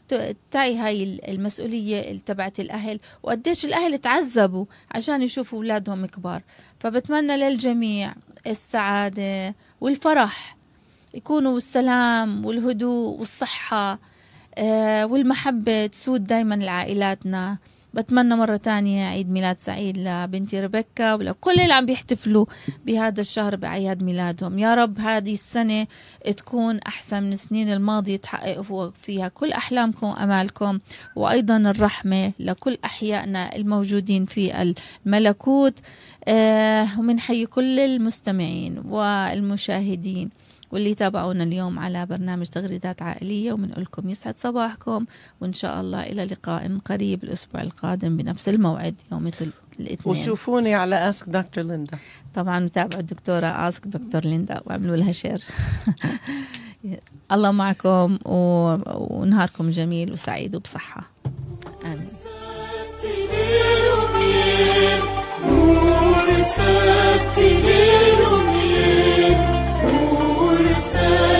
تعي هاي المسؤولية تبعت الأهل وقديش الأهل تعذبوا عشان يشوفوا أولادهم كبار فبتمنى للجميع السعادة والفرح يكونوا السلام والهدوء والصحة آه، والمحبة تسود دايما لعائلاتنا بتمنى مرة تانية عيد ميلاد سعيد لبنتي ريبيكا ولكل اللي عم بيحتفلوا بهذا الشهر بأعياد ميلادهم يا رب هذه السنة تكون أحسن من السنين الماضية تحققوا فيها كل أحلامكم وأمالكم وأيضا الرحمة لكل أحيائنا الموجودين في الملكوت آه ومنحيي كل المستمعين والمشاهدين واللي تابعونا اليوم على برنامج تغريدات عائلية ومن لكم يسعد صباحكم وإن شاء الله إلى لقاء قريب الأسبوع القادم بنفس الموعد يوم الاثنين وشوفوني على اسك دكتور ليندا طبعا تابعوا الدكتورة اسك دكتور ليندا واعملوا لها شير الله معكم و... ونهاركم جميل وسعيد وبصحة آمين نور ساتي say.